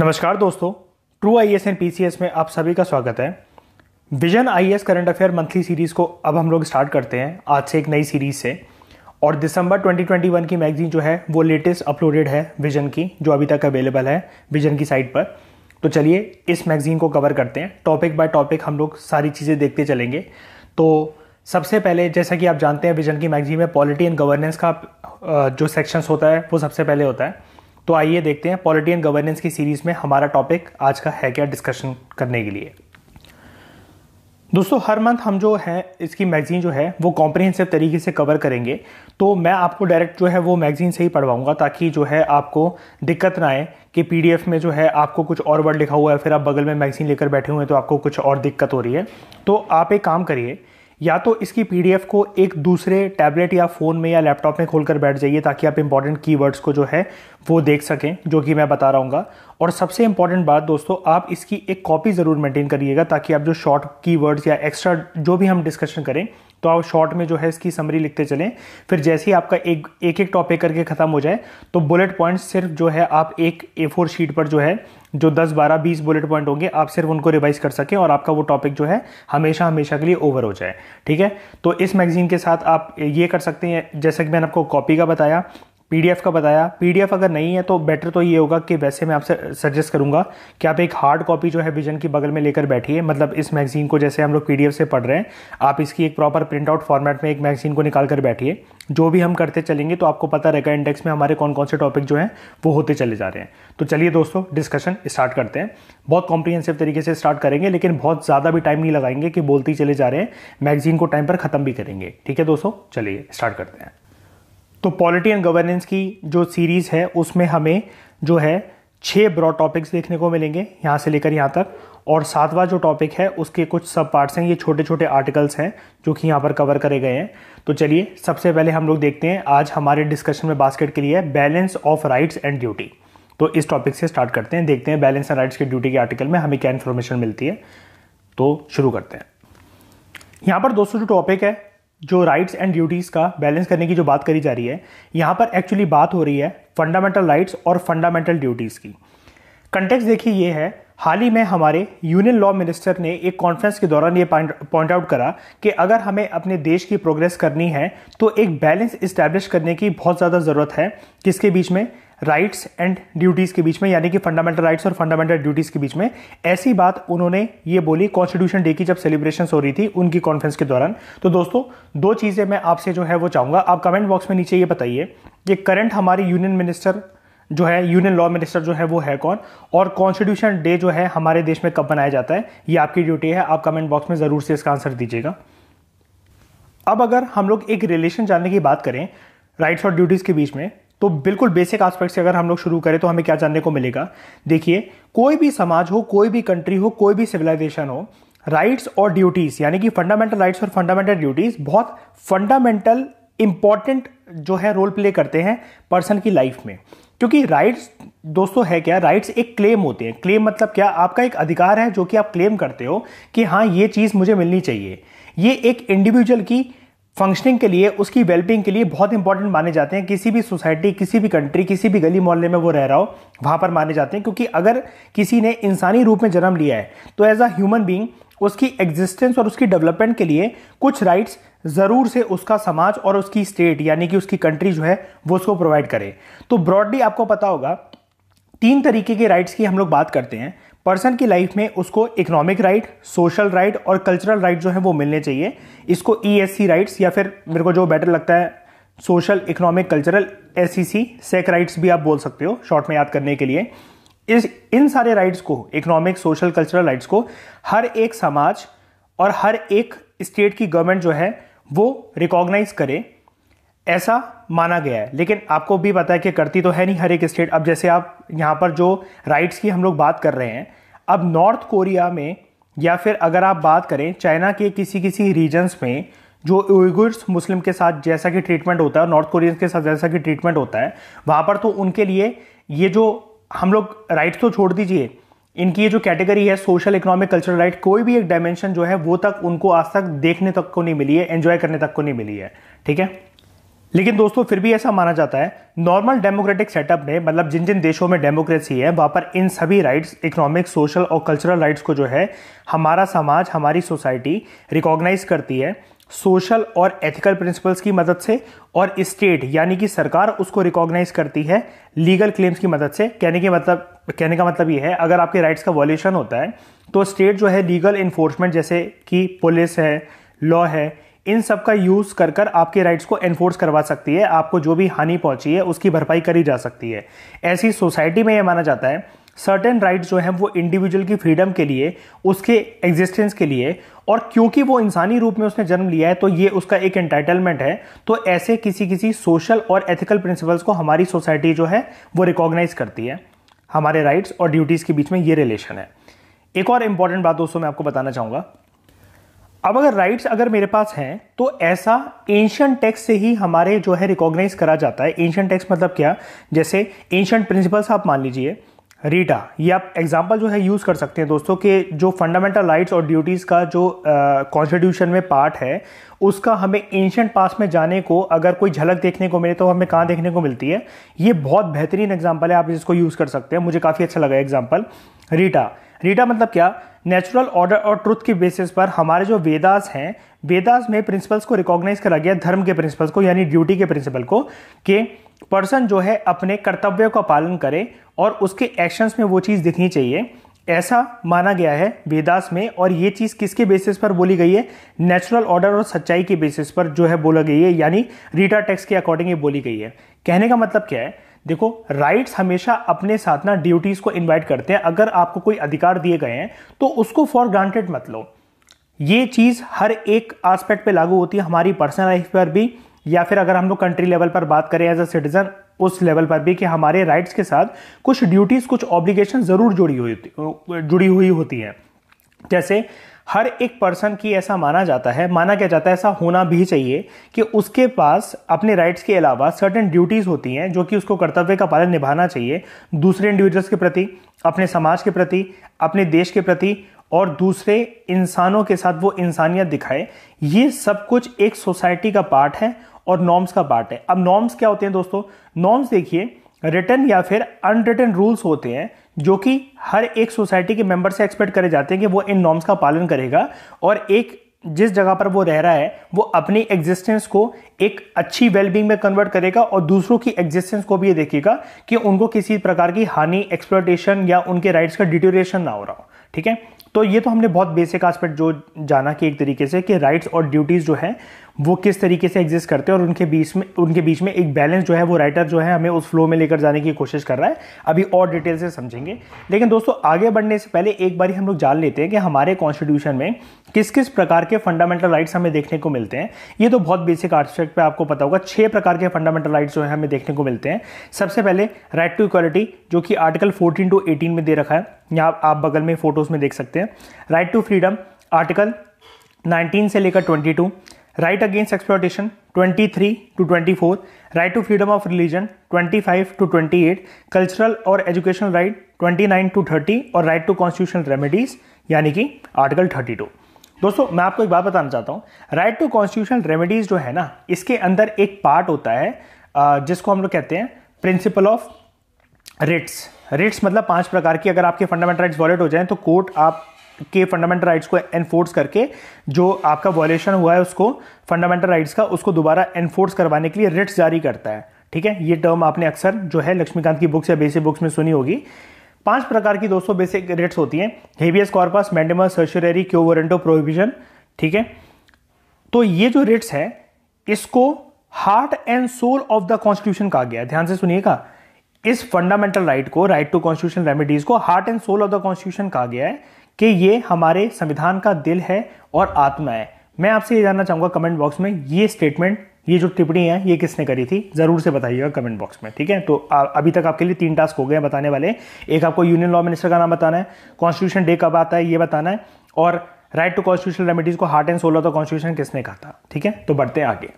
नमस्कार दोस्तों true I S and P में आप सभी का स्वागत है vision I S current affair monthly series को अब हम लोग स्टार्ट करते हैं आज से एक नई सीरीज़ से और दिसंबर 2021 की मैगजीन जो है वो लेटेस्ट अपलोडेड है विजन की जो अभी तक अवेलेबल है विजन की साइट पर तो चलिए इस मैगजीन को कवर करते हैं टॉपिक बाय टॉपिक हम लोग सारी चीज़ें देखते चलेंगे तो सबसे पहले जैसा कि आप जानते हैं विजन की मैगजीन में पॉलिटी एंड गवर्नेंस का जो सेक्शंस होता है वो सबसे पहले होता है तो आइए देखते हैं पॉलिटी एंड गवर्नेंस की सीरीज़ में हमारा टॉपिक आज का है क्या डिस्कशन करने के लिए दोस्तों हर मंथ हम जो है इसकी मैगज़ीन जो है वो कॉम्प्रिहेंसिव तरीके से कवर करेंगे तो मैं आपको डायरेक्ट जो है वो मैगज़ीन से ही पढ़वाऊंगा ताकि जो है आपको दिक्कत ना आए कि पीडीएफ में जो है आपको कुछ और वर्ड लिखा हुआ है फिर आप बगल में मैगज़ीन लेकर बैठे हुए हैं तो आपको कुछ और दिक्कत हो रही है तो आप एक काम करिए या तो इसकी पीडीएफ को एक दूसरे टैबलेट या फ़ोन में या लैपटॉप में खोलकर बैठ जाइए ताकि आप इंपॉर्टेंट कीवर्ड्स को जो है वो देख सकें जो कि मैं बता रहा हूँ और सबसे इंपॉर्टेंट बात दोस्तों आप इसकी एक कॉपी ज़रूर मेंटेन करिएगा ताकि आप जो शॉर्ट कीवर्ड्स या एक्स्ट्रा जो भी हम डिस्कशन करें तो आप शॉर्ट में जो है इसकी समरी लिखते चलें फिर जैसे ही आपका एक एक एक टॉपिक करके ख़त्म हो जाए तो बुलेट पॉइंट सिर्फ जो है आप एक ए फोर शीट पर जो है जो 10, 12, 20 बुलेट पॉइंट होंगे आप सिर्फ उनको रिवाइज कर सकें और आपका वो टॉपिक जो है हमेशा हमेशा के लिए ओवर हो जाए ठीक है तो इस मैगज़ीन के साथ आप ये कर सकते हैं जैसा कि मैंने आपको कॉपी का बताया पीडीएफ का बताया पीडीएफ अगर नहीं है तो बेटर तो ये होगा कि वैसे मैं आपसे सजेस्ट करूंगा कि आप एक हार्ड कॉपी जो है विजन की बगल में लेकर बैठिए मतलब इस मैगज़ीन को जैसे हम लोग पीडीएफ से पढ़ रहे हैं आप इसकी एक प्रॉपर प्रिंट आउट फॉर्मेट में एक मैगज़ीन को निकाल कर बैठिए जो भी हम करते चलेंगे तो आपको पता रहेगा इंडेक्स में हमारे कौन कौन से टॉपिक जो हैं वो होते चले जा रहे हैं तो चलिए दोस्तों डिस्कशन स्टार्ट करते हैं बहुत कॉम्प्रीहेंसिव तरीके से स्टार्ट करेंगे लेकिन बहुत ज़्यादा भी टाइम नहीं लगाएंगे कि बोलते ही चले जा रहे हैं मैगज़ीन को टाइम पर ख़त्म भी करेंगे ठीक है दोस्तों चलिए स्टार्ट करते हैं तो पॉलिटी एंड गवर्नेंस की जो सीरीज़ है उसमें हमें जो है छह ब्रॉड टॉपिक्स देखने को मिलेंगे यहाँ से लेकर यहाँ तक और सातवा जो टॉपिक है उसके कुछ सब पार्ट्स हैं ये छोटे छोटे आर्टिकल्स हैं जो कि यहाँ पर कवर करे गए हैं तो चलिए सबसे पहले हम लोग देखते हैं आज हमारे डिस्कशन में बास्केट के लिए balance of rights and duty तो इस टॉपिक से स्टार्ट करते हैं देखते हैं बैलेंस एंड राइट्स के ड्यूटी के आर्टिकल में हमें क्या इन्फॉर्मेशन मिलती है तो शुरू करते हैं यहाँ पर दोस्तों जो टॉपिक है जो राइट्स एंड ड्यूटीज़ का बैलेंस करने की जो बात करी जा रही है यहां पर एक्चुअली बात हो रही है फंडामेंटल राइट्स और फंडामेंटल ड्यूटीज़ की कंटेक्स देखिए ये है हाल ही में हमारे यूनियन लॉ मिनिस्टर ने एक कॉन्फ्रेंस के दौरान ये पॉइंट आउट करा कि अगर हमें अपने देश की प्रोग्रेस करनी है तो एक बैलेंस इस्टेब्लिश करने की बहुत ज़्यादा ज़रूरत है किसके बीच में राइट्स एंड ड्यूटीज़ के बीच में यानी कि फंडामेंटल राइट्स और फंडामेंटल ड्यूटीज़ के बीच में ऐसी बात उन्होंने ये बोली कॉन्स्टिट्यूशन डे की जब सेलिब्रेशन हो रही थी उनकी कॉन्फ्रेंस के दौरान तो दोस्तों दो चीज़ें मैं आपसे जो है वो चाहूंगा आप कमेंट बॉक्स में नीचे ये बताइए कि करंट हमारे यूनियन मिनिस्टर जो है यूनियन लॉ मिनिस्टर जो है वो है कौन और कॉन्स्टिट्यूशन डे जो है हमारे देश में कब मनाया जाता है ये आपकी ड्यूटी है आप कमेंट बॉक्स में ज़रूर से इसका आंसर दीजिएगा अब अगर हम लोग एक रिलेशन जानने की बात करें राइट्स और ड्यूटीज़ के बीच में तो बिल्कुल बेसिक एस्पेक्ट से अगर हम लोग शुरू करें तो हमें क्या जानने को मिलेगा देखिए कोई भी समाज हो कोई भी कंट्री हो कोई भी सिविलाइजेशन हो राइट्स और ड्यूटीज़ यानी कि फंडामेंटल राइट्स और फंडामेंटल ड्यूटीज़ बहुत फंडामेंटल इंपॉर्टेंट जो है रोल प्ले करते हैं पर्सन की लाइफ में क्योंकि राइट्स दोस्तों है क्या राइट्स एक क्लेम होते हैं क्लेम मतलब क्या आपका एक अधिकार है जो कि आप क्लेम करते हो कि हाँ ये चीज़ मुझे मिलनी चाहिए ये एक इंडिविजुअल की फंक्शनिंग के लिए उसकी वेलबींग के लिए बहुत इंपॉर्टेंट माने जाते हैं किसी भी सोसाइटी किसी भी कंट्री किसी भी गली मोहल्ले में वो रह रहा हो वहां पर माने जाते हैं क्योंकि अगर किसी ने इंसानी रूप में जन्म लिया है तो एज अ ह्यूमन बींग उसकी एग्जिस्टेंस और उसकी डेवलपमेंट के लिए कुछ राइट्स ज़रूर से उसका समाज और उसकी स्टेट यानी कि उसकी कंट्री जो है वो उसको प्रोवाइड करे तो ब्रॉडली आपको पता होगा तीन तरीके के राइट्स की हम लोग बात करते हैं पर्सन की लाइफ में उसको इकोनॉमिक राइट सोशल राइट और कल्चरल राइट जो है वो मिलने चाहिए इसको ई एस सी राइट्स या फिर मेरे को जो बेटर लगता है social economic cultural S C C sec rights भी आप बोल सकते हो शॉर्ट में याद करने के लिए इस इन सारे राइट्स को इकोनॉमिक सोशल कल्चरल राइट्स को हर एक समाज और हर एक स्टेट की गवर्नमेंट जो है वो रिकॉग्नाइज करे ऐसा माना गया है लेकिन आपको भी पता है कि करती तो है नहीं हर एक स्टेट अब जैसे आप यहाँ पर जो राइट्स की हम लोग बात कर रहे हैं अब नॉर्थ कोरिया में या फिर अगर आप बात करें चाइना के किसी किसी रीजन्स में जो उइगुर्स मुस्लिम के साथ जैसा कि ट्रीटमेंट होता है नॉर्थ कोरियंस के साथ जैसा कि ट्रीटमेंट होता है वहाँ पर तो उनके लिए ये जो हम लोग राइट्स तो छोड़ दीजिए इनकी ये जो कैटेगरी है सोशल इकोनॉमिक कल्चरल राइट कोई भी एक डायमेंशन जो है वो तक उनको आज तक देखने तक को नहीं मिली है एन्जॉय करने तक को नहीं मिली है ठीक है लेकिन दोस्तों फिर भी ऐसा माना जाता है नॉर्मल डेमोक्रेटिक सेटअप में मतलब जिन जिन देशों में डेमोक्रेसी है वहाँ पर इन सभी राइट्स इकोनॉमिक सोशल और कल्चरल राइट्स को जो है हमारा समाज हमारी सोसाइटी रिकॉग्नाइज करती है सोशल और एथिकल प्रिंसिपल्स की मदद से और स्टेट यानी कि सरकार उसको रिकॉग्नाइज करती है लीगल क्लेम्स की मदद से कहने के मतलब कहने का मतलब ये है अगर आपके राइट्स का वॉल्यूशन होता है तो स्टेट जो है लीगल इन्फोर्समेंट जैसे कि पुलिस है लॉ है इन सब का यूज़ कर कर आपके राइट्स को एनफोर्स करवा सकती है आपको जो भी हानि पहुंची है उसकी भरपाई करी जा सकती है ऐसी सोसाइटी में यह माना जाता है सर्टेन राइट जो है वो इंडिविजुअल की फ्रीडम के लिए उसके एग्जिस्टेंस के लिए और क्योंकि वो इंसानी रूप में उसने जन्म लिया है तो ये उसका एक एंटाइटलमेंट है तो ऐसे किसी किसी सोशल और एथिकल प्रिंसिपल्स को हमारी सोसाइटी जो है वो रिकॉग्नाइज करती है हमारे राइट्स और ड्यूटीज़ के बीच में ये रिलेशन है एक और इंपॉर्टेंट बात दोस्तों मैं आपको बताना चाहूंगा अब अगर राइट्स अगर मेरे पास हैं तो ऐसा एंशियन टेक्स से ही हमारे जो है रिकॉग्नाइज करा जाता है एंशियन टेक्स मतलब क्या जैसे एंशियन प्रिंसिपल्स आप मान लीजिए रीटा ये आप एग्जाम्पल जो है यूज़ कर सकते हैं दोस्तों के जो फंडामेंटल राइट्स और ड्यूटीज़ का जो कॉन्स्टिट्यूशन में पार्ट है उसका हमें एंशियंट पास में जाने को अगर कोई झलक देखने को मिले तो हमें कहाँ देखने को मिलती है ये बहुत बेहतरीन एग्जाम्पल है आप इसको यूज़ कर सकते हैं मुझे काफ़ी अच्छा लगा एग्जाम्पल रीटा रीटा मतलब क्या नेचुरल ऑर्डर और ट्रुथ के बेसिस पर हमारे जो वेदास हैं वेदास में प्रिंसिपल्स को रिकॉग्नाइज करा गया धर्म के प्रिंसिपल्स को यानी ड्यूटी के प्रिंसिपल को कि पर्सन जो है अपने कर्तव्य का पालन करे और उसके एक्शंस में वो चीज़ दिखनी चाहिए ऐसा माना गया है वेदास में और ये चीज़ किसके बेसिस पर बोली गई है नेचुरल ऑर्डर और सच्चाई के बेसिस पर जो है बोला गई है यानी रीटा टेक्स के अकॉर्डिंग ये बोली गई है कहने का मतलब क्या है देखो राइट्स हमेशा अपने साथ ना ड्यूटीज़ को इन्वाइट करते हैं अगर आपको कोई अधिकार दिए गए हैं तो उसको फॉर ग्रांटेड मत लो ये चीज़ हर एक आस्पेक्ट पे लागू होती है हमारी पर्सनल लाइफ पर भी या फिर अगर हम लोग कंट्री लेवल पर बात करें एज अ सिटीज़न उस लेवल पर भी कि हमारे राइट्स के साथ कुछ ड्यूटीज़ कुछ ऑब्लिगेशन ज़रूर जुड़ी हुई जुड़ी हुई होती है जैसे हर एक पर्सन की ऐसा माना जाता है माना क्या जाता है ऐसा होना भी चाहिए कि उसके पास अपने राइट्स के अलावा सर्टेन ड्यूटीज़ होती हैं जो कि उसको कर्तव्य का पालन निभाना चाहिए दूसरे इंडिविजुअल्स के प्रति अपने समाज के प्रति अपने देश के प्रति और दूसरे इंसानों के साथ वो इंसानियत दिखाए ये सब कुछ एक सोसाइटी का पार्ट है और नॉर्म्स का पार्ट है अब नॉर्म्स क्या होते हैं दोस्तों नॉर्म्स देखिए रिटर्न या फिर अनरिटर्न रूल्स होते हैं जो कि हर एक सोसाइटी के मेंबर से एक्सपेक्ट करे जाते हैं कि वो इन नॉर्म्स का पालन करेगा और एक जिस जगह पर वो रह रहा है वो अपनी एग्जिस्टेंस को एक अच्छी वेलबींग में कन्वर्ट करेगा और दूसरों की एग्जिस्टेंस को भी ये देखेगा कि उनको किसी प्रकार की हानि एक्सप्लोटेशन या उनके राइट्स का डिटोरेशन ना हो रहा हो ठीक है तो ये तो हमने बहुत बेसिक आस्पेक्ट जो जाना कि एक तरीके से कि राइट्स और ड्यूटीज़ जो है वो किस तरीके से एग्जिस्ट करते हैं और उनके बीच में उनके बीच में एक बैलेंस जो है वो राइटर जो है हमें उस फ्लो में लेकर जाने की कोशिश कर रहा है अभी और डिटेल से समझेंगे लेकिन दोस्तों आगे बढ़ने से पहले एक बार हम लोग जान लेते हैं कि हमारे कॉन्स्टिट्यूशन में किस किस प्रकार के फंडामेंटल राइट्स हमें देखने को मिलते हैं ये तो बहुत बेसिक आस्पेक्ट पर आपको पता होगा छः प्रकार के फंडामेंटल राइट्स जो है हमें देखने को मिलते हैं सबसे पहले राइट टू इक्वालिटी जो कि आर्टिकल फोर्टीन टू एटीन में दे रखा है यहाँ आप बगल में फोटोज़ में देख सकते हैं राइट टू फ्रीडम आर्टिकल 19 से लेकर 22 right against exploitation 23 to 24 right to freedom of religion 25 to 28 cultural और एजुकेशनल राइट 29 टू 30 और राइट टू कॉन्स्टिट्यूशनल रेमेडीज यानी कि आर्टिकल 32 दोस्तों मैं आपको एक बात बताना चाहता हूँ राइट टू कॉन्स्टिट्यूशनल रेमेडीज जो है ना इसके अंदर एक पार्ट होता है जिसको हम लोग कहते हैं प्रिंसिपल ऑफ रिट्स रिट्स मतलब पांच प्रकार की अगर आपके फंडामेंटल राइट्स वॉलेट हो जाए तो कोर्ट आप के फंडामेंटल राइट्स को एनफोर्स करके जो आपका वॉयलेशन हुआ है उसको फंडामेंटल राइट्स का उसको दोबारा एनफोर्स करवाने के लिए रिट्स जारी करता है ठीक है ये टर्म आपने अक्सर जो है लक्ष्मीकांत की बुक्स या बेसिक बुक्स में सुनी होगी पांच प्रकार की दोस्तों बेसिक रेट्स होती हैं habeas corpus mandamus certiorari quo warranto prohibition ठीक है तो ये जो रेट्स है इसको heart and soul of the constitution कहा गया ध्यान से सुनिएगा इस फंडामेंटल राइट को राइट टू कॉन्स्टिट्यूशन रेमेडीज को heart and soul of the constitution कहा गया है कि ये हमारे संविधान का दिल है और आत्मा है मैं आपसे ये जानना चाहूँगा कमेंट बॉक्स में ये स्टेटमेंट ये जो टिप्पणी है ये किसने करी थी ज़रूर से बताइएगा कमेंट बॉक्स में ठीक है तो आ, अभी तक आपके लिए तीन टास्क हो गए हैं बताने वाले एक आपको यूनियन लॉ मिनिस्टर का नाम बताना है कॉन्स्टिट्यूशन डे कब आता है ये बताना है और राइट टू कॉन्स्टिट्यूशन रेमेडीज़ को हार्ट एंड सोलर तो कॉन्स्टिट्यूशन किसने कहा था ठीक है तो बढ़ते हैं आगे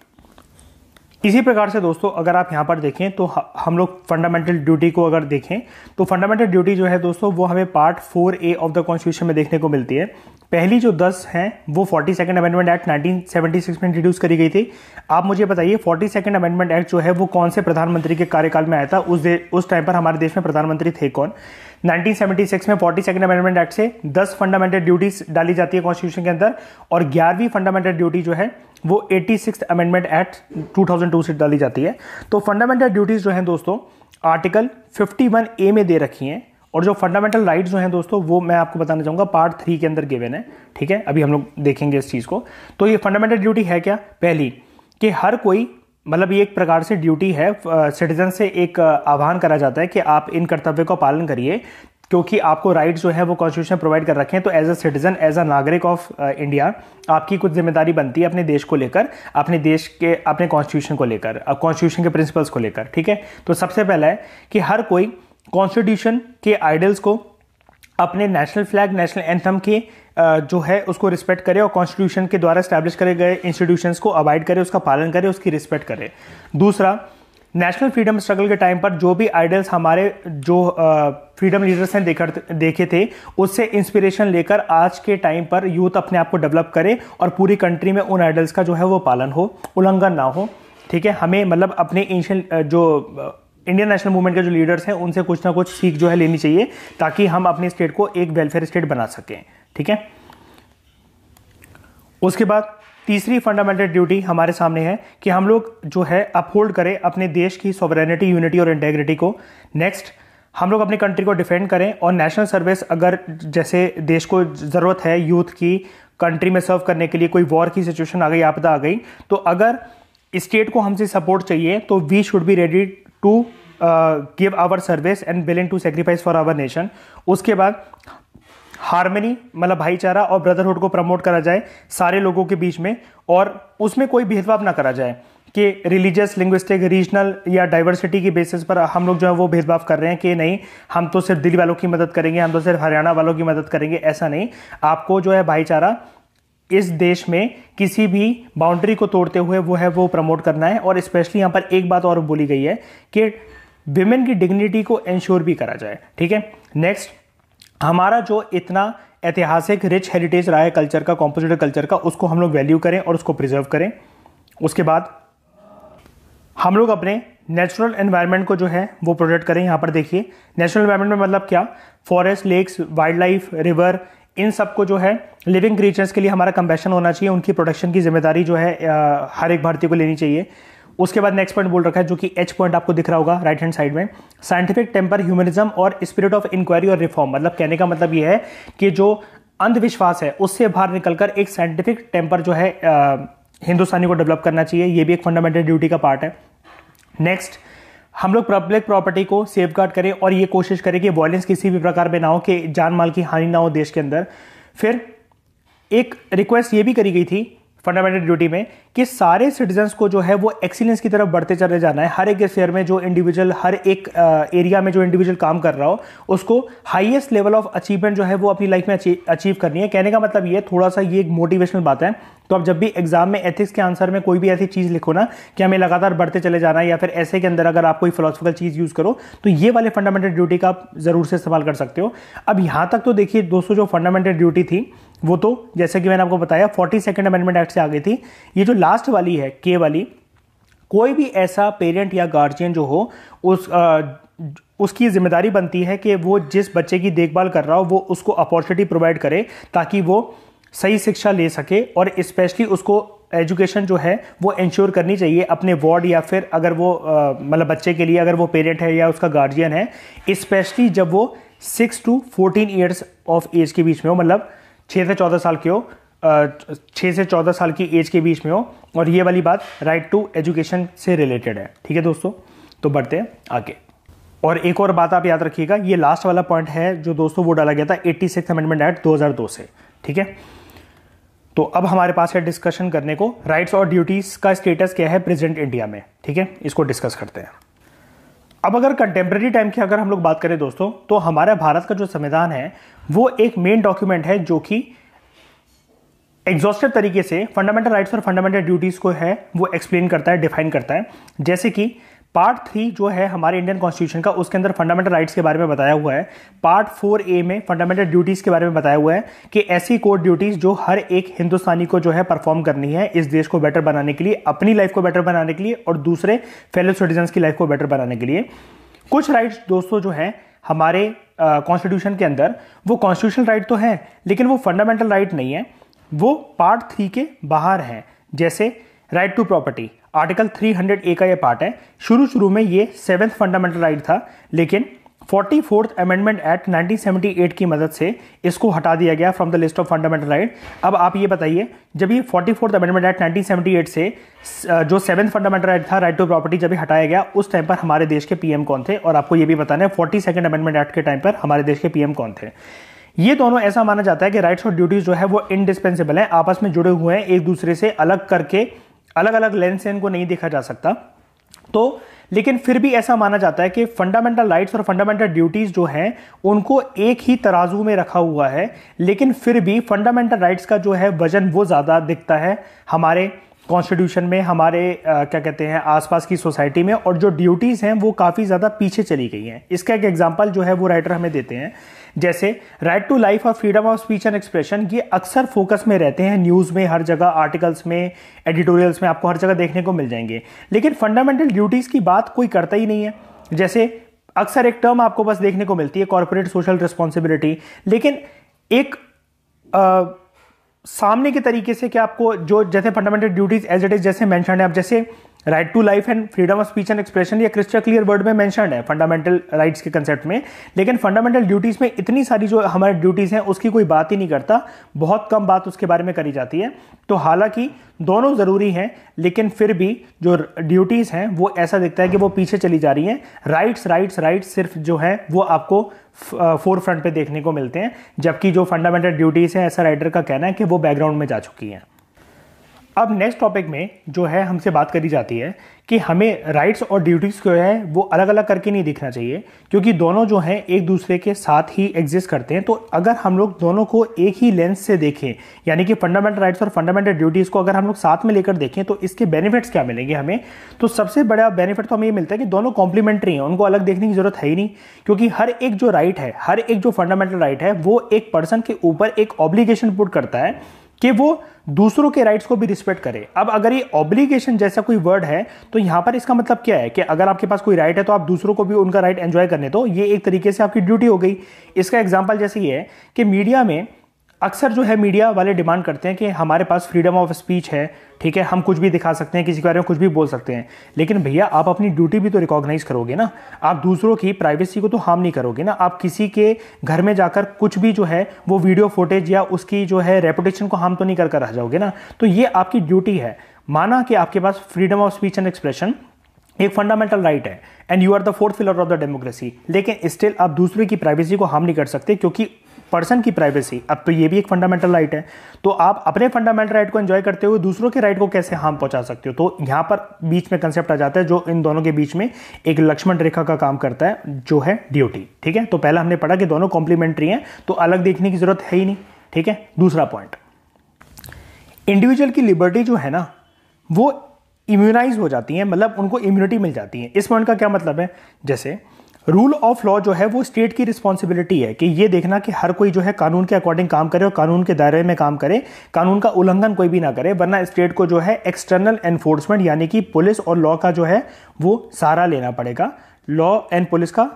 इसी प्रकार से दोस्तों अगर आप यहाँ पर देखें तो हम लोग फंडामेंटल ड्यूटी को अगर देखें तो फंडामेंटल ड्यूटी जो है दोस्तों वो हमें part four A of the constitution में देखने को मिलती है पहली जो दस हैं वो फोर्टी सेकेंड अमेंडमेंट एक्ट 1976 में इंट्रोड्यूस करी गई थी आप मुझे बताइए फोर्टी सेकेंड अमेंडमेंट एक्ट जो है वो कौन से प्रधानमंत्री के कार्यकाल में आया था उस उस टाइम पर हमारे देश में प्रधानमंत्री थे कौन 1976 में फोर्टी सेकेंड अमेंडमेंट एक्ट से 10 फंडामेंटल ड्यूटीज डाली जाती है कॉन्स्टिट्यूशन के अंदर और ग्यारहवीं फंडामेंटल ड्यूटी जो है वो एट्टी अमेंडमेंट एक्ट 2002 से डाली जाती है तो फंडामेंटल ड्यूटीज जो है दोस्तों आर्टिकल 51 ए में दे रखी हैं और जो फंडामेंटल राइट जो हैं दोस्तों वो मैं आपको बताना चाहूंगा पार्ट थ्री के अंदर गिवन है ठीक है अभी हम लोग देखेंगे इस चीज़ को तो ये फंडामेंटल ड्यूटी है क्या पहली कि हर कोई मतलब ये एक प्रकार से ड्यूटी है सिटीजन से एक आह्वान करा जाता है कि आप इन कर्तव्य का पालन करिए क्योंकि आपको राइट जो है वो कॉन्स्टिट्यूशन प्रोवाइड कर रखे हैं तो as a citizen as a नागरिक ऑफ इंडिया आपकी कुछ जिम्मेदारी बनती है अपने देश को लेकर अपने देश के अपने कॉन्स्टिट्यूशन को लेकर कॉन्स्टिट्यूशन के प्रिंसिपल्स को लेकर ठीक है तो सबसे पहला है कि हर कोई कॉन्स्टिट्यूशन के आइडल्स को अपने नेशनल फ्लैग नेशनल एंथम के जो है उसको रिस्पेक्ट करे और कॉन्स्टिट्यूशन के द्वारा स्टैब्लिश करे गए इंस्टीट्यूशंस को अवॉइड करे उसका पालन करे उसकी रिस्पेक्ट करे दूसरा नेशनल फ्रीडम स्ट्रगल के टाइम पर जो भी आइडल्स हमारे जो फ्रीडम लीडर्स हैं देखा देखे थे उससे इंस्पिरेशन लेकर आज के टाइम पर यूथ अपने आप को डेवलप करे और पूरी कंट्री में उन आइडल्स का जो है वो पालन हो उल्लंघन ना हो ठीक है हमें मतलब अपने एंशियन जो इंडियन नेशनल मूवमेंट के जो लीडर्स हैं उनसे कुछ ना कुछ सीख जो है लेनी चाहिए ताकि हम अपने स्टेट को एक वेलफेयर स्टेट बना सकें ठीक है उसके बाद तीसरी फंडामेंटल ड्यूटी हमारे सामने है कि हम लोग जो है अपहोल्ड करें अपने देश की सॉवरेनिटी यूनिटी और इंटेग्रिटी को नेक्स्ट हम लोग अपनी कंट्री को डिफेंड करें और नेशनल सर्विस अगर जैसे देश को ज़रूरत है यूथ की कंट्री में सर्व करने के लिए कोई वॉर की सिचुएशन आ गई आपदा आ गई तो अगर स्टेट को हमसे सपोर्ट चाहिए तो we should be ready to give our service and willing to sacrifice for our nation उसके बाद हारमनी मतलब भाईचारा और ब्रदरहुड को प्रमोट करा जाए सारे लोगों के बीच में और उसमें कोई भेदभाव ना करा जाए कि रिलीजियस लिंग्विस्टिक रीजनल या डाइवर्सिटी की बेसिस पर हम लोग जो है वो भेदभाव कर रहे हैं कि नहीं हम तो सिर्फ दिल्ली वालों की मदद करेंगे हम तो सिर्फ हरियाणा वालों की मदद करेंगे ऐसा नहीं आपको जो है भाईचारा इस देश में किसी भी बाउंड्री को तोड़ते हुए वो है वो प्रमोट करना है और स्पेशली यहाँ पर एक बात और बोली गई है कि विमेन की डिग्निटी को इंश्योर भी करा जाए ठीक है नेक्स्ट हमारा जो इतना ऐतिहासिक रिच हेरिटेज रहा है कल्चर का कॉम्पोजिटर कल्चर का उसको हम लोग वैल्यू करें और उसको प्रिजर्व करें उसके बाद हम लोग अपने नेचुरल एनवायरनमेंट को जो है वो प्रोटेक्ट करें यहाँ पर देखिए नेचुरल एनवायरनमेंट में मतलब क्या forest lakes wildlife river इन सबको जो है लिविंग क्रिएचर्स के लिए हमारा कंपेशन होना चाहिए उनकी प्रोटेक्शन की जिम्मेदारी जो है हर एक भारतीय को लेनी चाहिए उसके बाद नेक्स्ट पॉइंट बोल रखा है जो कि एच पॉइंट आपको दिख रहा होगा राइट हैंड साइड में साइंटिफिक टेम्पर ह्यूमनिज्म और स्पिरिट ऑफ इंक्वायरी और रिफॉर्म मतलब कहने का मतलब यह है कि जो अंधविश्वास है उससे बाहर निकलकर एक साइंटिफिक टेम्पर जो है हिंदुस्तानी को डेवलप करना चाहिए ये भी एक फंडामेंटल ड्यूटी का पार्ट है नेक्स्ट हम लोग पब्लिक प्रॉपर्टी को सेफ गार्ड करें और ये कोशिश करें कि वॉयलेंस किसी भी प्रकार में ना हो कि जान माल की हानि ना हो देश के अंदर फिर एक रिक्वेस्ट ये भी करी गई थी फंडामेंटल ड्यूटी में कि सारे सिटीजन्स को जो है वो एक्सीलेंस की तरफ बढ़ते चले जाना है हर एक शेयर में जो इंडिविजुअल हर एक एरिया में जो इंडिविजुअल काम कर रहा हो उसको हाईएस्ट लेवल ऑफ अचीवमेंट जो है वो अपनी लाइफ में अचीव करनी है कहने का मतलब ये थोड़ा सा ये एक मोटिवेशनल बात है तो आप जब भी एग्जाम में एथिक्स के आंसर में कोई भी ऐसी चीज़ लिखो ना कि हमें लगातार बढ़ते चले जाना है या फिर ऐसे के अंदर अगर आप कोई फिलोसफिकल चीज़ यूज़ करो तो ये वाले फंडामेंटल ड्यूटी का आप ज़रूर से इस्तेमाल कर सकते हो अब यहाँ तक तो देखिए दोस्तों जो फंडामेंटल ड्यूटी थी वो तो जैसे कि मैंने आपको बताया फोर्टी सेकेंड अमेंडमेंट एक्ट से आ गई थी ये जो लास्ट वाली है के वाली कोई भी ऐसा पेरेंट या गार्जियन जो हो उस आ, उसकी जिम्मेदारी बनती है कि वो जिस बच्चे की देखभाल कर रहा हो वो उसको अपॉर्चुनिटी प्रोवाइड करे ताकि वो सही शिक्षा ले सके और स्पेशली उसको एजुकेशन जो है वो इंश्योर करनी चाहिए अपने वार्ड या फिर अगर वो मतलब बच्चे के लिए अगर वो पेरेंट है या उसका गार्जियन है स्पेशली जब वो six to fourteen years of age के बीच में हो मतलब छः से चौदह साल के हो छः से चौदह साल की एज के बीच में हो और ये वाली बात राइट टू एजुकेशन से रिलेटेड है ठीक है दोस्तों तो बढ़ते हैं आगे और एक और बात आप याद रखिएगा ये लास्ट वाला पॉइंट है जो दोस्तों वो डाला गया था एट्टी सिक्स अमेंडमेंट एक्ट दो से ठीक है तो अब हमारे पास है डिस्कशन करने को राइट्स और ड्यूटीज़ का स्टेटस क्या है प्रेजेंट इंडिया में ठीक है इसको डिस्कस करते हैं अब अगर कंटेम्प्रेरी टाइम की अगर हम लोग बात करें दोस्तों तो हमारे भारत का जो संविधान है वो एक मेन डॉक्यूमेंट है जो कि एग्जॉस्टिव तरीके से फंडामेंटल राइट्स और फंडामेंटल ड्यूटीज़ को है वो एक्सप्लेन करता है डिफाइन करता है जैसे कि पार्ट थ्री जो है हमारे इंडियन कॉन्स्टिट्यूशन का उसके अंदर फंडामेंटल राइट्स के बारे में बताया हुआ है पार्ट फोर ए में फंडामेंटल ड्यूटीज़ के बारे में बताया हुआ है कि ऐसी कोर्ट ड्यूटीज़ जो हर एक हिंदुस्तानी को जो है परफॉर्म करनी है इस देश को बेटर बनाने के लिए अपनी लाइफ को बेटर बनाने के लिए और दूसरे फेलो सिटीजन की लाइफ को बेटर बनाने के लिए कुछ राइट्स दोस्तों जो हैं हमारे कॉन्स्टिट्यूशन के अंदर वो कॉन्स्टिट्यूशनल राइट तो है लेकिन वो फंडामेंटल राइट नहीं है वो पार्ट थ्री के बाहर हैं जैसे right to property article 300 A का ये पार्ट है शुरू शुरू में ये सेवेंथ फंडामेंटल राइट था लेकिन फोर्टी फोर्थ अमेंडमेंट एक्ट 1978 की मदद से इसको हटा दिया गया from the list of fundamental right अब आप ये बताइए जब ये फोर्टी फोर्थ अमेंडमेंट एक्ट 1978 से जो सेवन्थ फंडामेंटल राइट था राइट टू प्रॉपर्टी जब हटाया गया उस टाइम पर हमारे देश के पीएम कौन थे और आपको ये भी बताना है फोर्टी सेकेंड अमेंडमेंट एक्ट के टाइम पर हमारे देश के पीएम कौन थे ये दोनों ऐसा माना जाता है कि राइट्स और ड्यूटीज जो है वो इनडिस्पेंसिबल है आपस में जुड़े हुए हैं एक दूसरे से अलग करके अलग अलग लेंस से इनको नहीं देखा जा सकता तो लेकिन फिर भी ऐसा माना जाता है कि फंडामेंटल राइट्स और फंडामेंटल ड्यूटीज़ जो हैं उनको एक ही तराजू में रखा हुआ है लेकिन फिर भी फंडामेंटल राइट्स का जो है वजन वो ज़्यादा दिखता है हमारे कॉन्स्टिट्यूशन में हमारे आ, क्या कहते हैं आसपास की सोसाइटी में और जो ड्यूटीज़ हैं वो काफ़ी ज़्यादा पीछे चली गई हैं इसका एक एग्जाम्पल जो है वो राइटर हमें देते हैं जैसे राइट टू लाइफ और freedom of speech and expression ये अक्सर फोकस में रहते हैं न्यूज़ में हर जगह आर्टिकल्स में एडिटोरियल्स में आपको हर जगह देखने को मिल जाएंगे लेकिन फंडामेंटल ड्यूटीज़ की बात कोई करता ही नहीं है जैसे अक्सर एक टर्म आपको बस देखने को मिलती है कॉरपोरेट सोशल रिस्पॉन्सिबिलिटी लेकिन एक आ, सामने के तरीके से कि आपको जो जैसे fundamental duties as it is जैसे मैंशन है आप जैसे right to life and freedom of speech and expression ये क्रिस्टल क्लियर वर्ड में मैंशन है फंडामेंटल राइट्स के कंसेप्ट में लेकिन फंडामेंटल ड्यूटीज़ में इतनी सारी जो हमारे ड्यूटीज़ हैं उसकी कोई बात ही नहीं करता बहुत कम बात उसके बारे में करी जाती है तो हालांकि दोनों ज़रूरी हैं लेकिन फिर भी जो ड्यूटीज़ हैं वो ऐसा दिखता है कि वो पीछे चली जा रही हैं राइट्स राइट्स राइट्स सिर्फ जो है वो आपको फोर फ्रंट पर देखने को मिलते हैं जबकि जो फंडामेंटल ड्यूटीज़ हैं ऐसा राइडर का कहना है कि वो बैकग्राउंड में जा चुकी हैं अब नेक्स्ट टॉपिक में जो है हमसे बात करी जाती है कि हमें राइट्स और ड्यूटीज़ जो है वो अलग अलग करके नहीं देखना चाहिए क्योंकि दोनों जो हैं एक दूसरे के साथ ही एग्जिस्ट करते हैं तो अगर हम लोग दोनों को एक ही लेंस से देखें यानी कि फंडामेंटल राइट्स और फंडामेंटल ड्यूटीज़ को अगर हम लोग साथ में लेकर देखें तो इसके बेनिफिट्स क्या मिलेंगे हमें तो सबसे बड़ा बेनिफिट तो हमें ये मिलता है कि दोनों कॉम्प्लीमेंट्री हैं उनको अलग देखने की ज़रूरत है ही नहीं क्योंकि हर एक जो राइट right है हर एक जो फंडामेंटल राइट right है वो एक पर्सन के ऊपर एक ऑब्लिगेशन पुट करता है कि वो दूसरों के राइट्स को भी रिस्पेक्ट करें अब अगर ये ऑब्लिगेशन जैसा कोई वर्ड है तो यहां पर इसका मतलब क्या है कि अगर आपके पास कोई राइट है तो आप दूसरों को भी उनका राइट एंजॉय करने दो ये एक तरीके से आपकी ड्यूटी हो गई इसका एग्जाम्पल जैसे ये है कि मीडिया में अक्सर जो है मीडिया वाले डिमांड करते हैं कि हमारे पास फ्रीडम ऑफ स्पीच है ठीक है हम कुछ भी दिखा सकते हैं किसी के बारे में कुछ भी बोल सकते हैं लेकिन भैया आप अपनी ड्यूटी भी तो रिकॉग्नाइज़ करोगे ना आप दूसरों की प्राइवेसी को तो हार्म नहीं करोगे ना आप किसी के घर में जाकर कुछ भी जो है वो वीडियो फुटेज या उसकी जो है रेपुटेशन को हार्म तो नहीं कर कर रह जाओगे ना तो ये आपकी ड्यूटी है माना कि आपके पास freedom of speech and expression एक फंडामेंटल राइट right है and you are the fourth pillar of the democracy लेकिन स्टिल आप दूसरे की प्राइवेसी को हार्म नहीं कर सकते क्योंकि पर्सन की प्राइवेसी अब तो ये भी एक फंडामेंटल राइट है तो आप अपने फंडामेंटल राइट को एंजॉय करते हुए दूसरों के राइट को कैसे हार्म पहुंचा सकते हो तो यहां पर बीच में कंसेप्ट आ जाता है जो इन दोनों के बीच में एक लक्ष्मण रेखा का काम करता है जो है ड्यूटी ठीक है तो पहला हमने पढ़ा कि दोनों कॉम्प्लीमेंट्री हैं तो अलग देखने की जरूरत है ही नहीं ठीक है दूसरा पॉइंट इंडिविजुअल की लिबर्टी जो है ना वो इम्यूनाइज हो जाती है मतलब उनको इम्यूनिटी मिल जाती है इस पॉइंट का क्या मतलब है जैसे रूल ऑफ लॉ जो है वो स्टेट की रिस्पॉन्सिबिलिटी है कि ये देखना कि हर कोई जो है कानून के अकॉर्डिंग काम करे और कानून के दायरे में काम करे कानून का उल्लंघन कोई भी ना करे वरना स्टेट को जो है एक्सटर्नल एनफोर्समेंट यानी कि पुलिस और लॉ का जो है वो सहारा लेना पड़ेगा लॉ एंड पुलिस का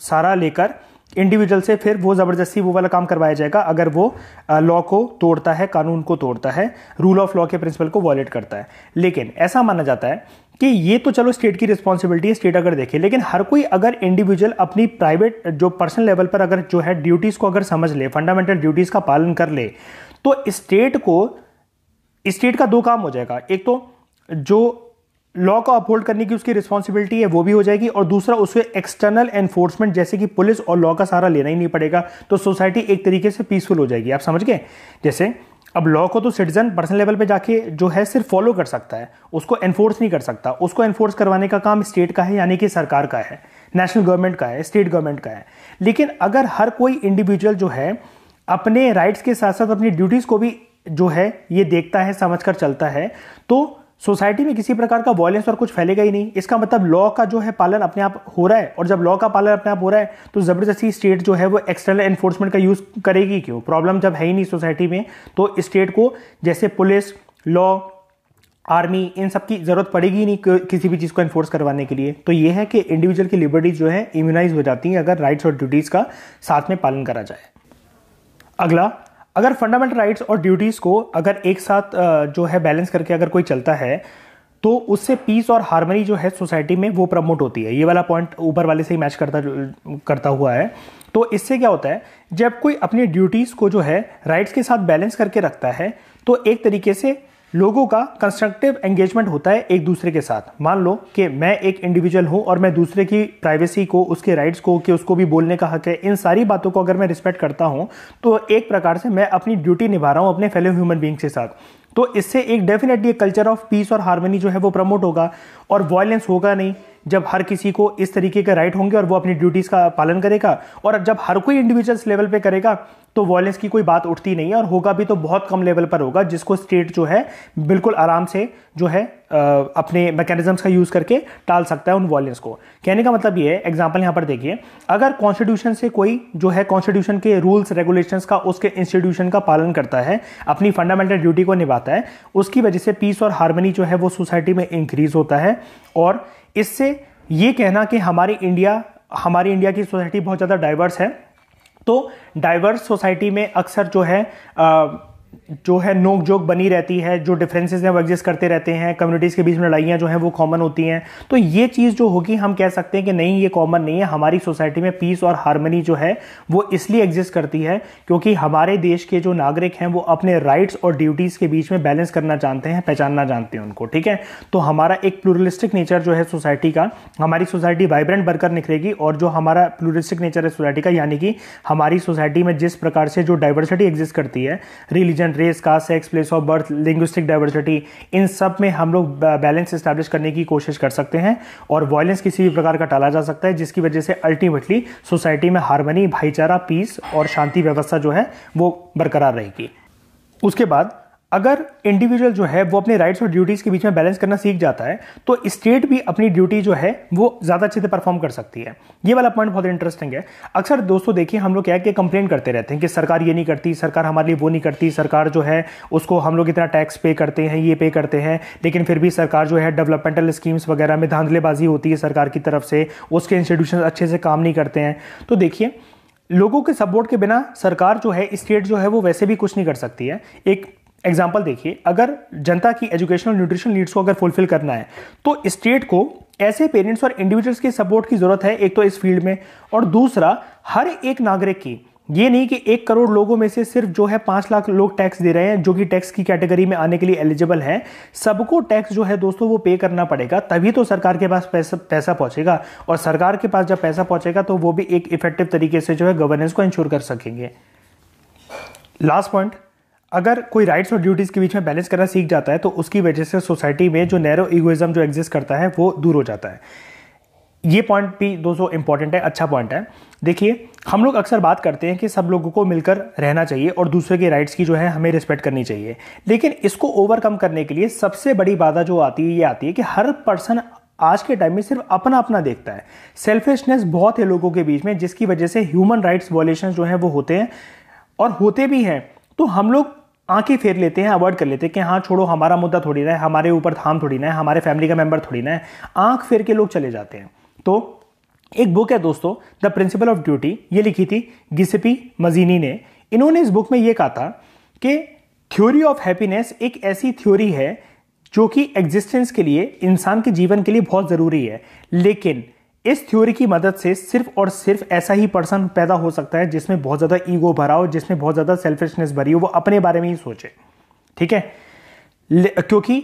सहारा लेकर इंडिविजुअल से फिर वो ज़बरदस्ती वो वाला काम करवाया जाएगा अगर वो लॉ को तोड़ता है कानून को तोड़ता है रूल ऑफ लॉ के प्रिंसिपल को वॉलेट करता है लेकिन ऐसा माना जाता है कि ये तो चलो स्टेट की रिस्पॉन्सिबिलिटी है स्टेट अगर देखे लेकिन हर कोई अगर इंडिविजुअल अपनी प्राइवेट जो पर्सनल लेवल पर अगर जो है ड्यूटीज़ को अगर समझ ले फंडामेंटल ड्यूटीज़ का पालन कर ले तो स्टेट को स्टेट का दो काम हो जाएगा एक तो जो लॉ को अपहोल्ड करने की उसकी रिस्पॉन्सिबिलिटी है वो भी हो जाएगी और दूसरा उसमें एक्सटर्नल एनफोर्समेंट जैसे कि पुलिस और लॉ का सहारा लेना ही नहीं पड़ेगा तो सोसाइटी एक तरीके से पीसफुल हो जाएगी आप समझ गए जैसे अब लॉ को तो सिटीजन पर्सनल लेवल पे जाके जो है सिर्फ फॉलो कर सकता है उसको एनफोर्स नहीं कर सकता उसको एनफोर्स करवाने का काम स्टेट का है यानी कि सरकार का है नेशनल गवर्नमेंट का है स्टेट गवर्नमेंट का है लेकिन अगर हर कोई इंडिविजुअल जो है अपने राइट्स के साथ साथ अपनी ड्यूटीज़ को भी जो है ये देखता है समझ कर चलता है तो सोसाइटी में किसी प्रकार का वॉयलेंस और कुछ फैलेगा ही नहीं इसका मतलब लॉ का जो है पालन अपने आप हो रहा है और जब लॉ का पालन अपने आप हो रहा है तो ज़बरदस्ती स्टेट जो है वो एक्सटर्नल एनफोर्समेंट का यूज़ करेगी क्यों प्रॉब्लम जब है ही नहीं सोसाइटी में तो स्टेट को जैसे पुलिस लॉ आर्मी इन सब की ज़रूरत पड़ेगी नहीं किसी भी चीज़ को एनफोर्स करवाने के लिए तो ये है कि इंडिविजुअल की लिबर्टीज जो है इम्यूनाइज हो जाती हैं अगर राइट्स और ड्यूटीज़ का साथ में पालन करा जाए अगला अगर फंडामेंटल राइट्स और ड्यूटीज़ को अगर एक साथ जो है बैलेंस करके अगर कोई चलता है तो उससे पीस और हारमनी जो है सोसाइटी में वो प्रमोट होती है ये वाला पॉइंट ऊपर वाले से ही मैच करता करता हुआ है तो इससे क्या होता है जब कोई अपनी ड्यूटीज़ को जो है राइट्स के साथ बैलेंस करके रखता है तो एक तरीके से लोगों का कंस्ट्रक्टिव एंगेजमेंट होता है एक दूसरे के साथ मान लो कि मैं एक इंडिविजुअल हूं और मैं दूसरे की प्राइवेसी को उसके राइट्स को कि उसको भी बोलने का हक है इन सारी बातों को अगर मैं रिस्पेक्ट करता हूं तो एक प्रकार से मैं अपनी ड्यूटी निभा रहा हूं अपने फेलो ह्यूमन बींग्स के साथ तो इससे एक डेफिनेटली कल्चर ऑफ पीस और हारमोनी जो है वो प्रमोट होगा और वायलेंस होगा नहीं जब हर किसी को इस तरीके के राइट होंगे और वो अपनी ड्यूटीज़ का पालन करेगा और जब हर कोई इंडिविजुअल्स लेवल पे करेगा तो वॉयलेंस की कोई बात उठती नहीं है और होगा भी तो बहुत कम लेवल पर होगा जिसको स्टेट जो है बिल्कुल आराम से जो है अपने मैकेनिज्म्स का यूज़ करके टाल सकता है उन वॉयलेंस को कहने का मतलब ये है एग्जाम्पल यहाँ पर देखिए अगर कॉन्स्टिट्यूशन से कोई जो है कॉन्स्टिट्यूशन के रूल्स रेगुलेशंस का उसके इंस्टीट्यूशन का पालन करता है अपनी फंडामेंटल ड्यूटी को निभाता है उसकी वजह से पीस और हारमोनी जो है वो सोसाइटी में इंक्रीज होता है और इससे ये कहना कि हमारे इंडिया हमारी इंडिया की सोसाइटी बहुत ज़्यादा डाइवर्स है तो डाइवर्स सोसाइटी में अक्सर जो है आ, जो है नोक जोक बनी रहती है जो डिफरेंसेस हैं वो एग्जिस्ट करते रहते हैं कम्युनिटीज़ के बीच में लड़ाइयाँ जो हैं वो कॉमन होती हैं तो ये चीज़ जो होगी हम कह सकते हैं कि नहीं ये कॉमन नहीं है हमारी सोसाइटी में पीस और हारमनी जो है वो इसलिए एग्जिस्ट करती है क्योंकि हमारे देश के जो नागरिक हैं वो अपने राइट्स और ड्यूटीज़ के बीच में बैलेंस करना जानते हैं पहचानना जानते हैं उनको ठीक है तो हमारा एक प्लूरिस्टिक नेचर जो है सोसाइटी का हमारी सोसाइटी वाइब्रेंट बनकर निखरेगी और जो हमारा प्लूरिस्टिक नेचर है सोसाइटी का यानी कि हमारी सोसाइटी में जिस प्रकार से जो डाइवर्सिटी एग्जिस्ट करती है religion religion race caste sex place of birth linguistic diversity इन सब में हम लोग बैलेंस इस्टेब्लिश करने की कोशिश कर सकते हैं और वायलेंस किसी भी प्रकार का टाला जा सकता है जिसकी वजह से अल्टीमेटली सोसाइटी में हारमनी भाईचारा पीस और शांति व्यवस्था जो है वो बरकरार रहेगी उसके बाद अगर इंडिविजुअल जो है वो अपने राइट्स और ड्यूटीज़ के बीच में बैलेंस करना सीख जाता है तो स्टेट भी अपनी ड्यूटी जो है वो ज़्यादा अच्छे से परफॉर्म कर सकती है ये वाला पॉइंट बहुत इंटरेस्टिंग है अक्सर दोस्तों देखिए हम लोग क्या है कि कंप्लेन करते रहते हैं कि सरकार ये नहीं करती सरकार हमारे लिए वो नहीं करती सरकार जो है उसको हम लोग इतना टैक्स पे करते हैं ये पे करते हैं लेकिन फिर भी सरकार जो है डेवलपमेंटल स्कीम्स वगैरह में धांधलेबाजी होती है सरकार की तरफ से उसके इंस्टीट्यूशन अच्छे से काम नहीं करते हैं तो देखिए लोगों के सपोर्ट के बिना सरकार जो है स्टेट जो है वो वैसे भी कुछ नहीं कर सकती है एक एग्जाम्पल देखिए अगर जनता की एजुकेशनल न्यूट्रिशन नीड्स को अगर फुलफिल करना है तो स्टेट को ऐसे पेरेंट्स और इंडिविजुअल्स के सपोर्ट की जरूरत है एक तो इस फील्ड में और दूसरा हर एक नागरिक की ये नहीं कि एक करोड़ लोगों में से सिर्फ जो है पांच लाख लोग टैक्स दे रहे हैं जो कि टैक्स की कैटेगरी में आने के लिए एलिजिबल हैं सबको टैक्स जो है दोस्तों वो पे करना पड़ेगा तभी तो सरकार के पास पैसा पैसा पहुंचेगा और सरकार के पास जब पैसा पहुंचेगा तो वो भी एक इफेक्टिव तरीके से जो है गवर्नेंस को इंश्योर कर सकेंगे लास्ट पॉइंट अगर कोई राइट्स और ड्यूटीज़ के बीच में बैलेंस करना सीख जाता है तो उसकी वजह से सोसाइटी में जो नैरो इगोइज़म जो एग्जिस्ट करता है वो दूर हो जाता है ये पॉइंट भी दोस्तों इंपॉर्टेंट है अच्छा पॉइंट है देखिए हम लोग अक्सर बात करते हैं कि सब लोगों को मिलकर रहना चाहिए और दूसरे के राइट्स की जो है हमें रिस्पेक्ट करनी चाहिए लेकिन इसको ओवरकम करने के लिए सबसे बड़ी बाधा जो आती है ये आती है कि हर पर्सन आज के टाइम में सिर्फ अपना अपना देखता है सेल्फिशनेस बहुत है लोगों के बीच में जिसकी वजह से ह्यूमन राइट्स वॉलेशन जो हैं वो होते हैं और होते भी हैं तो हम लोग आंखें फेर लेते हैं अवॉइड कर लेते हैं कि हाँ छोड़ो हमारा मुद्दा थोड़ी ना है हमारे ऊपर थाम थोड़ी ना है हमारे फैमिली का मेंबर थोड़ी ना है आंख फेर के लोग चले जाते हैं तो एक बुक है दोस्तों द प्रिंसिपल ऑफ ड्यूटी ये लिखी थी गिसपी मजीनी ने इन्होंने इस बुक में ये कहा था कि थ्योरी ऑफ हैप्पीनेस एक ऐसी थ्योरी है जो कि एग्जिस्टेंस के लिए इंसान के जीवन के लिए बहुत ज़रूरी है लेकिन इस थ्योरी की मदद से सिर्फ और सिर्फ ऐसा ही पर्सन पैदा हो सकता है जिसमें बहुत ज़्यादा ईगो भरा हो जिसमें बहुत ज़्यादा सेल्फिशनेस भरी हो वो अपने बारे में ही सोचे ठीक है क्योंकि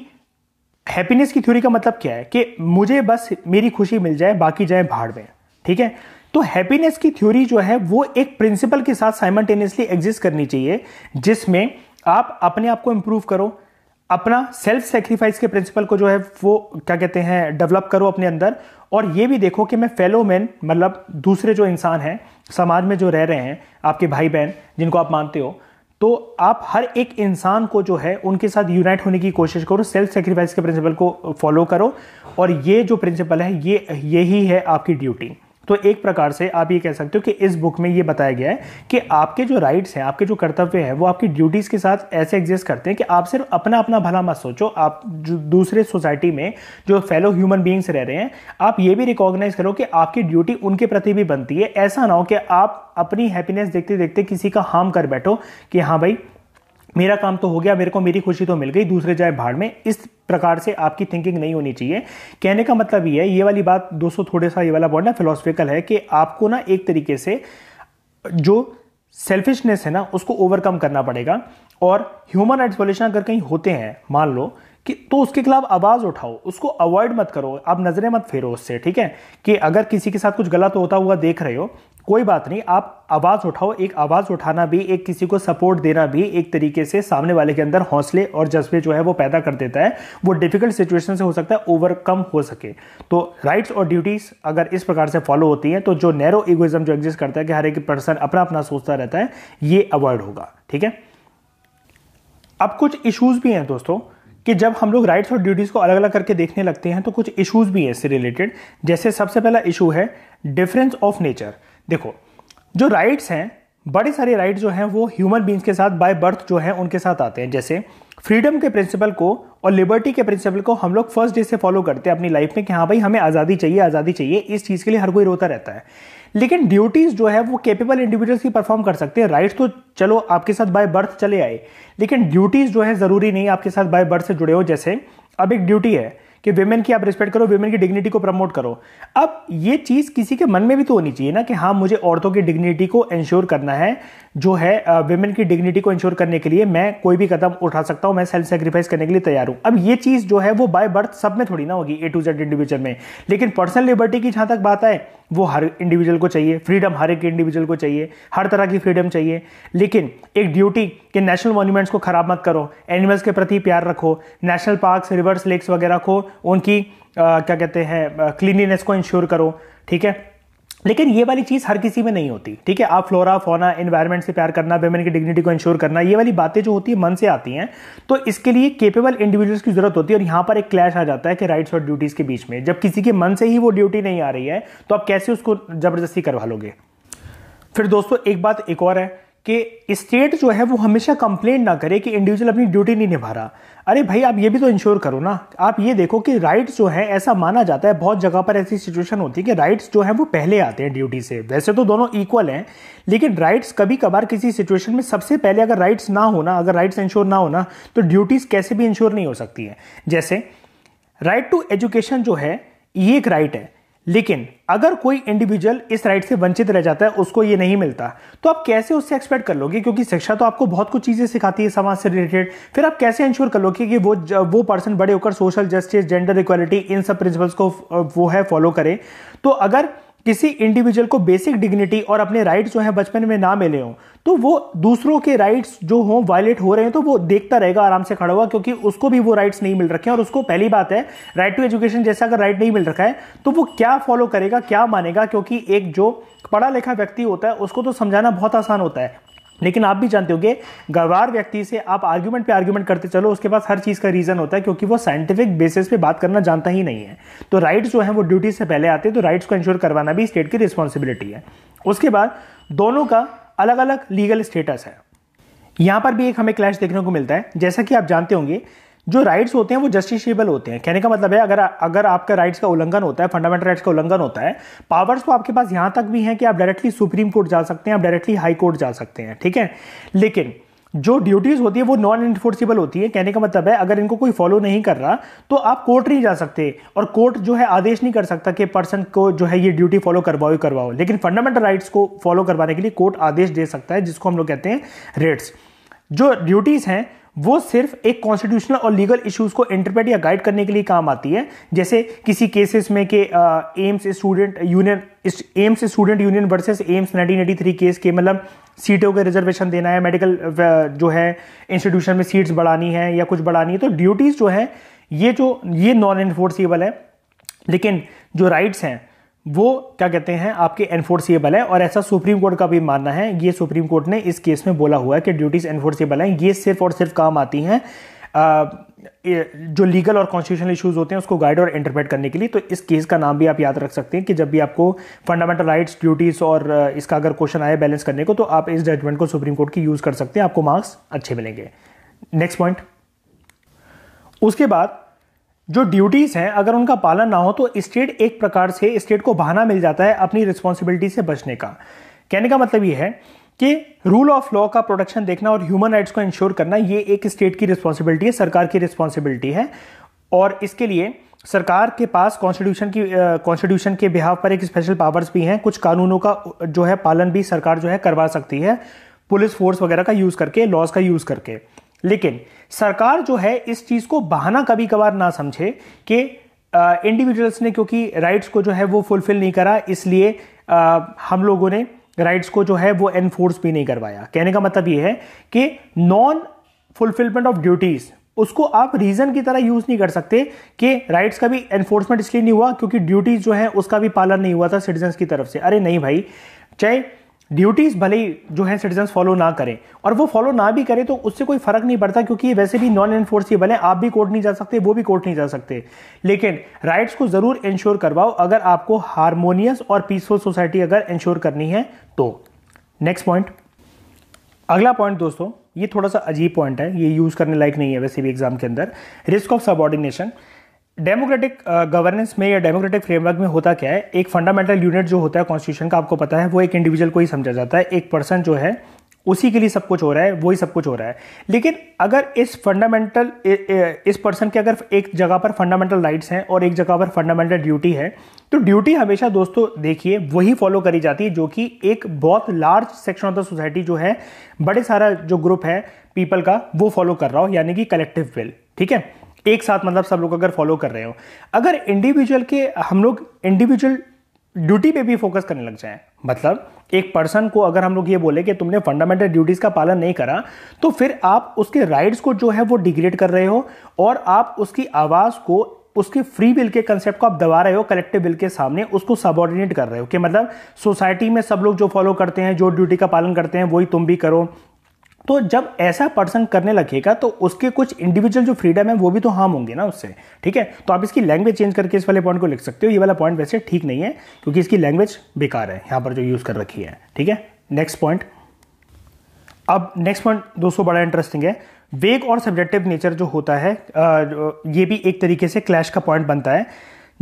हैप्पीनेस की थ्योरी का मतलब क्या है कि मुझे बस मेरी खुशी मिल जाए बाकी जाए भाड़ में ठीक है तो हैप्पीनेस की थ्योरी जो है वो एक प्रिंसिपल के साथ साइमल्टेनियसली एग्जिस्ट करनी चाहिए जिसमें आप अपने आप को इंप्रूव करो अपना सेल्फ सेक्रीफाइस के प्रिंसिपल को जो है वो क्या कहते हैं डेवलप करो अपने अंदर और ये भी देखो कि मैं फेलो मैन मतलब दूसरे जो इंसान हैं समाज में जो रह रहे हैं आपके भाई बहन जिनको आप मानते हो तो आप हर एक इंसान को जो है उनके साथ यूनाइट होने की कोशिश करो सेल्फ सेक्रीफाइस के प्रिंसिपल को फॉलो करो और ये जो प्रिंसिपल है ये यही है आपकी ड्यूटी तो एक प्रकार से आप ये कह सकते हो कि इस बुक में ये बताया गया है कि आपके जो राइट्स हैं आपके जो कर्तव्य हैं वो आपकी ड्यूटीज़ के साथ ऐसे एग्जिस्ट करते हैं कि आप सिर्फ अपना अपना भला मत सोचो आप जो दूसरे सोसाइटी में जो फेलो ह्यूमन बींग्स रह रहे हैं आप ये भी रिकॉग्नाइज करो कि आपकी ड्यूटी उनके प्रति भी बनती है ऐसा ना हो कि आप अपनी हैप्पीनेस देखते देखते किसी का हार्म कर बैठो कि हाँ भाई मेरा काम तो हो गया मेरे को मेरी खुशी तो मिल गई दूसरे जाए भाड़ में इस प्रकार से आपकी थिंकिंग नहीं होनी चाहिए कहने का मतलब ये है ये वाली बात दोस्तों थोड़े सा ये वाला वर्ड ना फिलोसफिकल है कि आपको ना एक तरीके से जो सेल्फिशनेस है ना उसको ओवरकम करना पड़ेगा और ह्यूमन राइट्स वॉल्यूशन अगर कहीं होते हैं मान लो कि तो उसके खिलाफ आवाज़ उठाओ उसको अवॉइड मत करो आप नज़रें मत फेरो उससे ठीक है कि अगर किसी के साथ कुछ गलत होता हुआ देख रहे हो कोई बात नहीं आप आवाज़ उठाओ एक आवाज़ उठाना भी एक किसी को सपोर्ट देना भी एक तरीके से सामने वाले के अंदर हौसले और जज्बे जो है वो पैदा कर देता है वो डिफिकल्ट सिचुएशन से हो सकता है ओवरकम हो सके तो राइट्स और ड्यूटीज़ अगर इस प्रकार से फॉलो होती हैं तो जो नैरो इगोइज्म जो एग्जिस्ट करता है कि हर एक पर्सन अपना अपना सोचता रहता है ये अवॉइड होगा ठीक है अब कुछ इश्यूज़ भी हैं दोस्तों कि जब हम लोग राइट्स और ड्यूटीज़ को अलग अलग करके देखने लगते हैं तो कुछ इशूज़ भी हैं इससे रिलेटेड जैसे सबसे पहला इशू है डिफरेंस ऑफ नेचर देखो जो राइट्स हैं बड़े सारे राइट जो हैं वो ह्यूमन बींग्स के साथ बाय बर्थ जो हैं उनके साथ आते हैं जैसे फ्रीडम के प्रिंसिपल को और लिबर्टी के प्रिंसिपल को हम लोग फर्स्ट डे से फॉलो करते हैं अपनी लाइफ में कि हाँ भाई हमें आज़ादी चाहिए आज़ादी चाहिए इस चीज़ के लिए हर कोई रोता रहता है लेकिन ड्यूटीज जो है वो केपेबल इंडिविजुअल्स की परफॉर्म कर सकते हैं राइट्स तो चलो आपके साथ बाय बर्थ चले आए लेकिन ड्यूटीज जो है ज़रूरी नहीं आपके साथ बाय बर्थ से जुड़े हो जैसे अब एक ड्यूटी है कि वेमेन की आप रिस्पेक्ट करो वेमेन की डिग्निटी को प्रमोट करो अब ये चीज़ किसी के मन में भी तो होनी चाहिए ना कि हाँ मुझे औरतों की डिग्निटी को इंश्योर करना है जो है वेमेन की डिग्निटी को इंश्योर करने के लिए मैं कोई भी कदम उठा सकता हूँ मैं सेल्फ सेक्रीफाइस करने के लिए तैयार हूँ अब ये चीज़ जो है वो बाय बर्थ सब में थोड़ी ना होगी ए टू जेड इंडिविजुअल में लेकिन पर्सनल लिबर्टी की जहाँ तक बात आए वो हर इंडिविजुअल को चाहिए फ्रीडम हर एक इंडिविजुअल को चाहिए हर तरह की फ्रीडम चाहिए लेकिन एक ड्यूटी कि नेशनल मॉन्यूमेंट्स को ख़राब मत करो एनिमल्स के प्रति प्यार रखो नेशनल पार्क्स रिवर्स लेक्स वगैरह को उनकी आ, क्या कहते हैं क्लीनिनेस को इंश्योर करो ठीक है लेकिन ये वाली चीज़ हर किसी में नहीं होती ठीक है आप फ्लोरा फोना इन्वायरमेंट से प्यार करना वेमेन की डिग्निटी को इंश्योर करना ये वाली बातें जो होती है मन से आती हैं तो इसके लिए केपेबल इंडिविजुअल्स की जरूरत होती है और यहाँ पर एक क्लैश आ जाता है कि राइट्स और ड्यूटीज़ के बीच में जब किसी के मन से ही वो ड्यूटी नहीं आ रही है तो आप कैसे उसको ज़बरदस्ती करवा लोगे फिर दोस्तों एक बात एक और है कि स्टेट जो है वो हमेशा कंप्लेन ना करे कि इंडिविजुअल अपनी ड्यूटी नहीं निभा रहा अरे भाई आप ये भी तो इंश्योर करो ना आप ये देखो कि राइट्स जो है ऐसा माना जाता है बहुत जगह पर ऐसी सिचुएशन होती है कि राइट्स जो है वो पहले आते हैं ड्यूटी से वैसे तो दोनों इक्वल हैं लेकिन राइट्स कभी कभार किसी सिचुएशन में सबसे पहले अगर राइट्स ना होना अगर राइट्स इंश्योर ना होना तो ड्यूटीज़ कैसे भी इंश्योर नहीं हो सकती है जैसे राइट टू एजुकेशन जो है ये एक राइट है लेकिन अगर कोई इंडिविजुअल इस राइट से वंचित रह जाता है उसको ये नहीं मिलता तो आप कैसे उससे एक्सपेक्ट कर लोगे क्योंकि शिक्षा तो आपको बहुत कुछ चीज़ें सिखाती है समाज से रिलेटेड फिर आप कैसे इंश्योर कर लोगे कि वो वो पर्सन बड़े होकर सोशल जस्टिस जेंडर इक्वालिटी इन सब प्रिंसिपल्स को वो है फॉलो करें तो अगर किसी इंडिविजुअल को बेसिक डिग्निटी और अपने राइट्स जो हैं बचपन में ना मिले हों तो वो दूसरों के राइट्स जो हों वायलेट हो रहे हैं तो वो देखता रहेगा आराम से खड़ा हुआ क्योंकि उसको भी वो राइट्स नहीं मिल रखे हैं और उसको पहली बात है राइट टू एजुकेशन जैसा अगर राइट नहीं मिल रखा है तो वो क्या फॉलो करेगा क्या मानेगा क्योंकि एक जो पढ़ा लिखा व्यक्ति होता है उसको तो समझाना बहुत आसान होता है लेकिन आप भी जानते होंगे गवार व्यक्ति से आप आर्ग्यूमेंट पे आर्ग्यूमेंट करते चलो उसके पास हर चीज़ का रीज़न होता है क्योंकि वो साइंटिफिक बेसिस पे बात करना जानता ही नहीं है तो राइट्स जो है वो ड्यूटी से पहले आते हैं तो राइट्स को इंश्योर करवाना भी स्टेट की रिस्पॉन्सिबिलिटी है उसके बाद दोनों का अलग अलग लीगल स्टेटस है यहाँ पर भी एक हमें क्लैश देखने को मिलता है जैसा कि आप जानते होंगे जो राइट्स होते हैं वो जस्टिसेबल होते हैं कहने का मतलब है अगर अगर आपका राइट्स का उल्लंघन होता है फंडामेंटल राइट्स का उल्लंघन होता है पावर्स तो आपके पास यहाँ तक भी हैं कि आप डायरेक्टली सुप्रीम कोर्ट जा सकते हैं आप डायरेक्टली हाई कोर्ट जा सकते हैं ठीक है लेकिन जो ड्यूटीज़ होती है वो नॉन इन्फोर्सिबल होती है कहने का मतलब है अगर इनको कोई फॉलो नहीं कर रहा तो आप कोर्ट नहीं जा सकते और कोर्ट जो है आदेश नहीं कर सकता कि पर्सन को जो है ये ड्यूटी फॉलो करवाओ ही करवाओ लेकिन फंडामेंटल राइट्स को फॉलो करवाने के लिए कोर्ट आदेश दे सकता है जिसको हम लोग कहते हैं रेट्स जो ड्यूटीज़ हैं वो सिर्फ एक कॉन्स्टिट्यूशनल और लीगल इश्यूज को इंटरप्रेट या गाइड करने के लिए काम आती है जैसे किसी केसेस में के AIIMS student union AIIMS student union versus AIIMS 1983 case के मतलब सीटों के रिजर्वेशन देना है मेडिकल जो है इंस्टीट्यूशन में सीट्स बढ़ानी है या कुछ बढ़ानी है तो ड्यूटीज़ जो है ये जो ये नॉन इन्फोर्सिबल है लेकिन जो राइट्स हैं वो क्या कहते हैं आपके एनफोर्सिएबल है और ऐसा सुप्रीम कोर्ट का भी मानना है ये सुप्रीम कोर्ट ने इस केस में बोला हुआ है कि ड्यूटीज़ एनफोर्सिएबल हैं ये सिर्फ और सिर्फ काम आती हैं जो लीगल और कॉन्स्टिट्यूशनल इश्यूज होते हैं उसको गाइड और इंटरप्रेट करने के लिए तो इस केस का नाम भी आप याद रख सकते हैं कि जब भी आपको फंडामेंटल राइट्स ड्यूटीज़ और इसका अगर क्वेश्चन आए बैलेंस करने को तो आप इस जजमेंट को सुप्रीम कोर्ट की यूज़ कर सकते हैं आपको मार्क्स अच्छे मिलेंगे नेक्स्ट पॉइंट उसके बाद जो ड्यूटीज़ हैं अगर उनका पालन ना हो तो स्टेट एक प्रकार से स्टेट को बहाना मिल जाता है अपनी रिस्पॉन्सिबिलिटी से बचने का कहने का मतलब ये है कि रूल ऑफ लॉ का प्रोटेक्शन देखना और ह्यूमन राइट्स को इंश्योर करना ये एक स्टेट की रिस्पॉन्सिबिलिटी है सरकार की रिस्पॉन्सिबिलिटी है और इसके लिए सरकार के पास कॉन्स्टिट्यूशन की कॉन्स्टिट्यूशन के बिहाव पर एक स्पेशल पावर्स भी हैं कुछ कानूनों का जो है पालन भी सरकार जो है करवा सकती है पुलिस फोर्स वगैरह का यूज़ करके लॉज का यूज़ करके लेकिन सरकार जो है इस चीज़ को बहाना कभी कभार ना समझे कि इंडिविजुअल्स ने क्योंकि राइट्स को जो है वो फुलफिल नहीं करा इसलिए हम लोगों ने राइट्स को जो है वो एनफोर्स भी नहीं करवाया कहने का मतलब ये है कि नॉन फुलफिलमेंट ऑफ ड्यूटीज़ उसको आप रीज़न की तरह यूज़ नहीं कर सकते कि राइट्स का भी एनफोर्समेंट इसलिए नहीं हुआ क्योंकि ड्यूटीज़ जो है उसका भी पालन नहीं हुआ था सिटीजन्स की तरफ से अरे नहीं भाई चाहे ड्यूटीज़ भले ही जो है सिटीजन फॉलो ना करें और वो फॉलो ना भी करें तो उससे कोई फर्क नहीं पड़ता क्योंकि ये वैसे भी नॉन एनफोर्सेबल है आप भी कोर्ट नहीं जा सकते वो भी कोर्ट नहीं जा सकते लेकिन राइट्स को ज़रूर इंश्योर करवाओ अगर आपको हारमोनियस और पीसफुल सोसाइटी अगर इंश्योर करनी है तो नेक्स्ट पॉइंट अगला पॉइंट दोस्तों ये थोड़ा सा अजीब पॉइंट है ये यूज़ करने लायक नहीं है वैसे भी एग्जाम के अंदर risk of subordination democratic governance में या डेमोक्रेटिक फ्रेमवर्क में होता क्या है एक फंडामेंटल यूनिट जो होता है कॉन्स्टिट्यूशन का आपको पता है वो एक इंडिविजुअल को ही समझा जाता है एक पर्सन जो है उसी के लिए सब कुछ हो रहा है वही सब कुछ हो रहा है लेकिन अगर इस फंडामेंटल इस पर्सन के अगर एक जगह पर फंडामेंटल राइट्स हैं और एक जगह पर फंडामेंटल ड्यूटी है तो ड्यूटी हमेशा दोस्तों देखिए वही फॉलो करी जाती है जो कि एक बहुत large section of the society जो है बड़े सारा जो ग्रुप है पीपल का वो फॉलो कर रहा हो यानी कि कलेक्टिव विल ठीक है एक साथ मतलब सब लोग अगर फॉलो कर रहे हो अगर इंडिविजुअल के हम लोग इंडिविजुअल ड्यूटी पे भी फोकस करने लग जाएं मतलब एक पर्सन को अगर हम लोग ये बोले कि तुमने फंडामेंटल ड्यूटीज़ का पालन नहीं करा तो फिर आप उसके राइट्स को जो है वो डिग्रेड कर रहे हो और आप उसकी आवाज़ को उसके फ्री बिल के कंसेप्ट को आप दबा रहे हो कलेक्टिव बिल के सामने उसको सबॉर्डिनेट कर रहे हो कि मतलब सोसाइटी में सब लोग जो फॉलो करते हैं जो ड्यूटी का पालन करते हैं वही तुम भी करो तो जब ऐसा पर्सन करने लगेगा तो उसके कुछ इंडिविजुअल जो फ्रीडम है वो भी तो हार्म होंगे ना उससे ठीक है तो आप इसकी लैंग्वेज चेंज करके इस वाले पॉइंट को लिख सकते हो ये वाला पॉइंट वैसे ठीक नहीं है क्योंकि इसकी लैंग्वेज बेकार है यहां पर जो यूज़ कर रखी है ठीक है नेक्स्ट पॉइंट अब नेक्स्ट पॉइंट दोस्तों बड़ा इंटरेस्टिंग है वेग और सब्जेक्टिव नेचर जो होता है ये भी एक तरीके से क्लैश का पॉइंट बनता है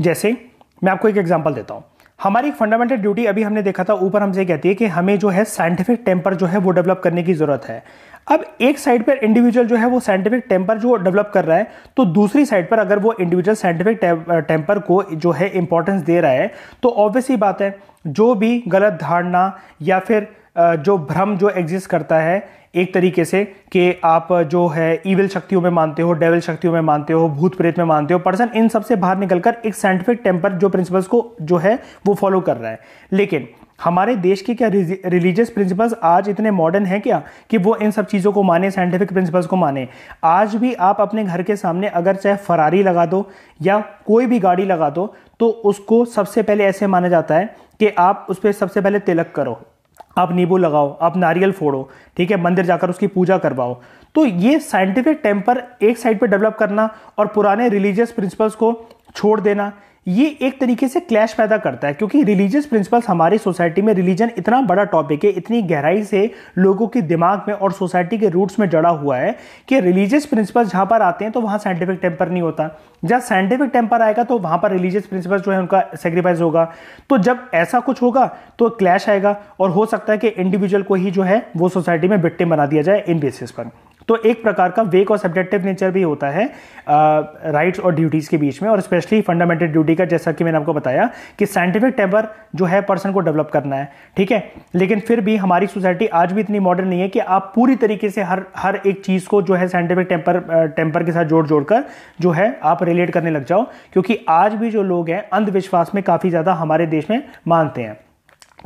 जैसे मैं आपको एक एग्जाम्पल देता हूं हमारी एक फंडामेंटल ड्यूटी अभी हमने देखा था ऊपर हमसे कहती है कि हमें जो है साइंटिफिक टेम्पर जो है वो डेवलप करने की ज़रूरत है अब एक साइड पर इंडिविजुअल जो है वो साइंटिफिक टेम्पर जो डेवलप कर रहा है तो दूसरी साइड पर अगर वो इंडिविजुअल साइंटिफिक टेम्पर को जो है इंपॉर्टेंस दे रहा है तो ऑब्वियस ही बात है जो भी गलत धारणा या फिर जो भ्रम जो एग्जिस्ट करता है एक तरीके से कि आप जो है ईविल शक्तियों में मानते हो डेविल शक्तियों में मानते हो भूत प्रेत में मानते हो पर्सन इन सब से बाहर निकलकर एक साइंटिफिक टेम्पर जो प्रिंसिपल्स को जो है वो फॉलो कर रहा है लेकिन हमारे देश के क्या रिलीजियस प्रिंसिपल्स आज इतने मॉडर्न हैं क्या कि वो इन सब चीज़ों को माने साइंटिफिक प्रिंसिपल्स को माने आज भी आप अपने घर के सामने अगर चाहे फरारी लगा दो या कोई भी गाड़ी लगा दो तो उसको सबसे पहले ऐसे माना जाता है कि आप उस पर सबसे पहले तिलक करो आप नींबू लगाओ आप नारियल फोड़ो ठीक है मंदिर जाकर उसकी पूजा करवाओ तो ये साइंटिफिक टेम्पर एक साइड पे डेवलप करना और पुराने रिलीजियस प्रिंसिपल्स को छोड़ देना ये एक तरीके से क्लैश पैदा करता है क्योंकि रिलीजियस प्रिंसिपल्स हमारी सोसाइटी में रिलीजन इतना बड़ा टॉपिक है इतनी गहराई से लोगों के दिमाग में और सोसाइटी के रूट्स में जड़ा हुआ है कि रिलीजियस प्रिंसिपल्स जहाँ पर आते हैं तो वहाँ साइंटिफिक टेम्पर नहीं होता जहाँ साइंटिफिक टेम्पर आएगा तो वहाँ पर रिलीजियस प्रिंसिपल्स जो है उनका सेक्रीफाइस होगा तो जब ऐसा कुछ होगा तो क्लैश आएगा और हो सकता है कि इंडिविजुअल को ही जो है वो सोसाइटी में बिट्टे बना दिया जाए इन बेसिस पर तो एक प्रकार का वेक और सब्जेक्टिव नेचर भी होता है राइट्स uh, और ड्यूटीज़ के बीच में और स्पेशली फंडामेंटल ड्यूटी का जैसा कि मैंने आपको बताया कि साइंटिफिक टेबर जो है पर्सन को डेवलप करना है ठीक है लेकिन फिर भी हमारी सोसाइटी आज भी इतनी मॉडर्न नहीं है कि आप पूरी तरीके से हर हर एक चीज़ को जो है साइंटिफिक टेम्पर टेम्पर के साथ जोड़ जोड़ कर जो है आप रिलेट करने लग जाओ क्योंकि आज भी जो लोग हैं अंधविश्वास में काफ़ी ज़्यादा हमारे देश में मानते हैं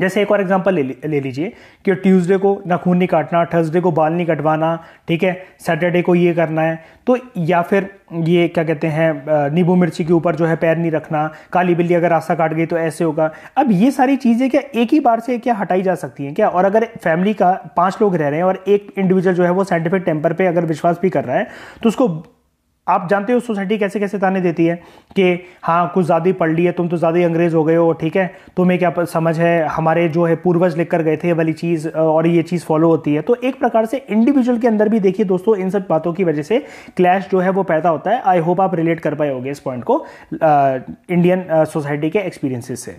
जैसे एक और एग्जांपल ले ले लीजिए कि ट्यूसडे को नाखून नहीं काटना थर्सडे को बाल नहीं कटवाना ठीक है सैटरडे को ये करना है तो या फिर ये क्या कहते हैं नींबू मिर्ची के ऊपर जो है पैर नहीं रखना काली बिल्ली अगर रास्ता काट गई तो ऐसे होगा अब ये सारी चीज़ें क्या एक ही बार से क्या हटाई जा सकती हैं क्या और अगर फैमिली का पाँच लोग रह रहे हैं और एक इंडिविजुअल जो है वो साइंटिफिक टेम्पर पर अगर विश्वास भी कर रहा है तो उसको आप जानते हो सोसाइटी कैसे कैसे ताने देती है कि हाँ कुछ ज़्यादा पढ़ ली है तुम तो ज़्यादा अंग्रेज़ हो गए हो ठीक है तुम्हें क्या समझ है हमारे जो है पूर्वज लिख कर गए थे ये वाली चीज़ और ये चीज़ फॉलो होती है तो एक प्रकार से इंडिविजुअल के अंदर भी देखिए दोस्तों इन सब बातों की वजह से क्लैश जो है वो पैदा होता है आई होप आप रिलेट कर पाए होगे इस पॉइंट को इंडियन सोसाइटी के एक्सपीरियंसिस से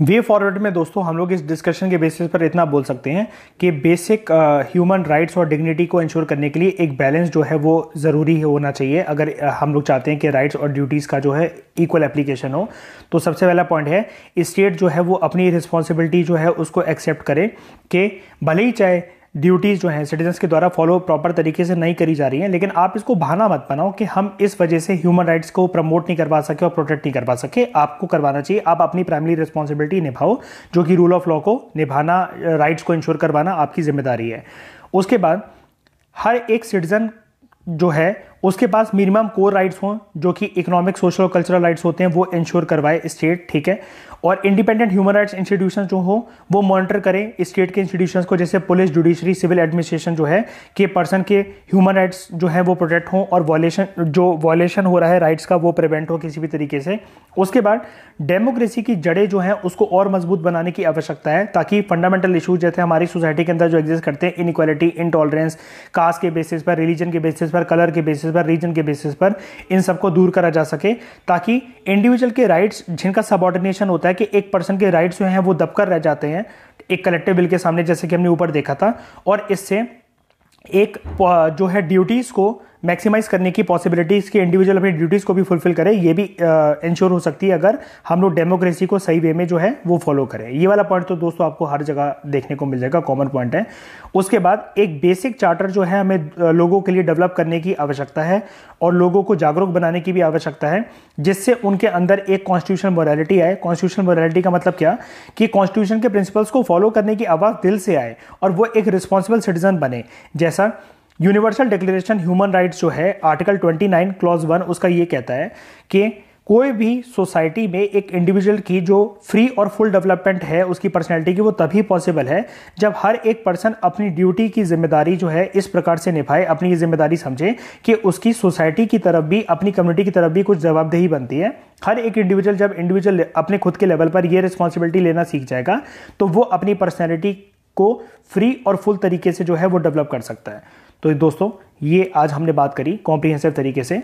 वे फॉरवर्ड में दोस्तों हम लोग इस डिस्कशन के बेसिस पर इतना बोल सकते हैं कि बेसिक ह्यूमन राइट्स और डिग्निटी को इंश्योर करने के लिए एक बैलेंस जो है वो ज़रूरी होना चाहिए अगर uh, हम लोग चाहते हैं कि राइट्स और ड्यूटीज़ का जो है इक्वल एप्लीकेशन हो तो सबसे पहला पॉइंट है स्टेट जो है वो अपनी रिस्पॉन्सिबिलिटी जो है उसको एक्सेप्ट करें कि भले ही चाहे ड्यूटीज़ जो हैं सिटीजन्स के द्वारा फॉलो प्रॉपर तरीके से नहीं करी जा रही हैं लेकिन आप इसको बहाना मत बनाओ कि हम इस वजह से ह्यूमन राइट्स को प्रमोट नहीं करवा सके और प्रोटेक्ट नहीं करवा सके आपको करवाना चाहिए आप अपनी प्राइमरी रिस्पॉन्सिबिलिटी निभाओ जो कि रूल ऑफ लॉ को निभाना राइट्स को इंश्योर करवाना आपकी जिम्मेदारी है उसके बाद हर एक सिटीज़न जो है उसके पास मिनिमम कोर राइट्स हों जो कि इकोनॉमिक सोशल और कल्चरल राइट्स होते हैं वो इंश्योर करवाए स्टेट ठीक है और इंडिपेंडेंट ह्यूमन राइट्स इंस्टीट्यूशन जो हो वो मॉनिटर करें स्टेट के इंस्टीट्यूशन को जैसे पुलिस जुडिशरी सिविल एडमिनिस्ट्रेशन जो है कि पर्सन के ह्यूमन राइट्स जो है वो प्रोटेक्ट हों और वॉलेशन जो वॉलेशन हो रहा है राइट्स का वो प्रिवेंट हो किसी भी तरीके से उसके बाद डेमोक्रेसी की जड़ें जो हैं उसको और मजबूत बनाने की आवश्यकता है ताकि फंडामेंटल इशूज जैसे हमारी सोसाइटी के अंदर जो एग्जिस्ट करते हैं इनक्वालिटी इनटॉलरेंस कास्ट के बेसिस पर रिलीजन के बेसिस पर कलर के बेसिस पर रीजन के बेसिस पर इन सबको दूर करा जा सके ताकि इंडिविजुअल के राइट्स जिनका सबॉर्डिनेशन होता है कि एक पर्सन के राइट्स जो हैं वो दबकर रह जाते हैं एक कलेक्टिव बिल के सामने जैसे कि हमने ऊपर देखा था और इससे एक जो है ड्यूटीज़ को मैक्सिमाइज करने की पॉसिबिलिटीज़ कि इंडिविजुअल अपनी ड्यूटीज़ को भी फुलफिल करें ये भी इंश्योर हो सकती है अगर हम लोग डेमोक्रेसी को सही वे में जो है वो फॉलो करें ये वाला पॉइंट तो दोस्तों आपको हर जगह देखने को मिल जाएगा कॉमन पॉइंट है उसके बाद एक बेसिक चार्टर जो है हमें लोगों के लिए डेवलप करने की आवश्यकता है और लोगों को जागरूक बनाने की भी आवश्यकता है जिससे उनके अंदर एक कॉन्स्टिट्यूशन मोरालिटी आए कॉन्स्टिट्यूशन मोरालिटी का मतलब क्या कि कॉन्स्टिट्यूशन के प्रिंसिपल्स को फॉलो करने की आवाज़ दिल से आए और वो एक रिस्पॉन्सिबल सिटीजन बने जैसा यूनिवर्सल डिक्लेरेशन ह्यूमन राइट्स जो है आर्टिकल 29 क्लॉज वन उसका ये कहता है कि कोई भी सोसाइटी में एक इंडिविजुअल की जो फ्री और फुल डेवलपमेंट है उसकी पर्सनैलिटी की वो तभी पॉसिबल है जब हर एक पर्सन अपनी ड्यूटी की जिम्मेदारी जो है इस प्रकार से निभाए अपनी ये जिम्मेदारी समझे कि उसकी सोसाइटी की तरफ भी अपनी कम्युनिटी की तरफ भी कुछ जवाबदेही बनती है हर एक इंडिविजुअल जब इंडिविजुअल अपने खुद के लेवल पर ये रिस्पॉन्सिबिलिटी लेना सीख जाएगा तो वो अपनी पर्सनैलिटी को फ्री और फुल तरीके से जो है वो डेवलप कर सकता है तो दोस्तों ये आज हमने बात करी कॉम्प्रिहेंसिव तरीके से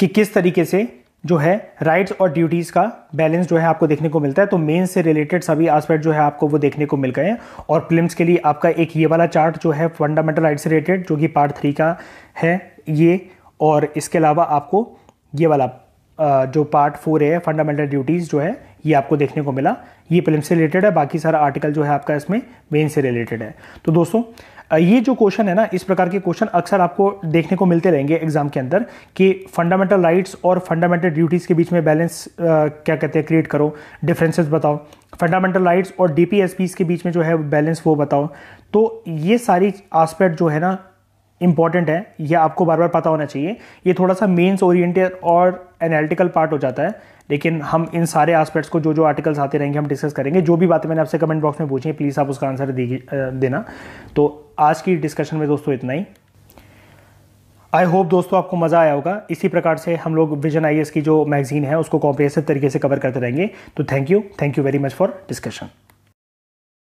कि किस तरीके से जो है राइट्स और ड्यूटीज़ का बैलेंस जो है आपको देखने को मिलता है तो मेन से रिलेटेड सभी एस्पेक्ट जो है आपको वो देखने को मिल गए हैं और फिल्म के लिए आपका एक ये वाला चार्ट जो है फंडामेंटल राइट से रिलेटेड जो कि पार्ट थ्री का है ये और इसके अलावा आपको ये वाला जो पार्ट फोर है फंडामेंटल ड्यूटीज़ जो है ये आपको देखने को मिला ये फिल्म से रिलेटेड है बाकी सारा आर्टिकल जो है आपका इसमें मेन से रिलेटेड है तो दोस्तों ये जो क्वेश्चन है ना इस प्रकार के क्वेश्चन अक्सर आपको देखने को मिलते रहेंगे एग्जाम के अंदर कि फंडामेंटल राइट्स और फंडामेंटल ड्यूटीज़ के बीच में बैलेंस क्या कहते हैं क्रिएट करो डिफरेंसेस बताओ फंडामेंटल राइट्स और डी के बीच में जो है बैलेंस वो बताओ तो ये सारी आस्पेक्ट जो है ना इंपॉर्टेंट है यह आपको बार बार पता होना चाहिए ये थोड़ा सा मेन्स ओरिएंटेड और एनालिटिकल पार्ट हो जाता है लेकिन हम इन सारे एस्पेक्ट्स को जो जो आर्टिकल्स आते रहेंगे हम डिस्कस करेंगे जो भी बातें मैंने आपसे कमेंट बॉक्स में पूछी प्लीज़ आप उसका आंसर देना तो आज की डिस्कशन में दोस्तों इतना ही आई होप दोस्तों आपको मज़ा आया होगा इसी प्रकार से हम लोग विजन आई की जो मैगजीन है उसको कॉम्प्रेसिव तरीके से कवर करते रहेंगे तो thank you thank you very much for discussion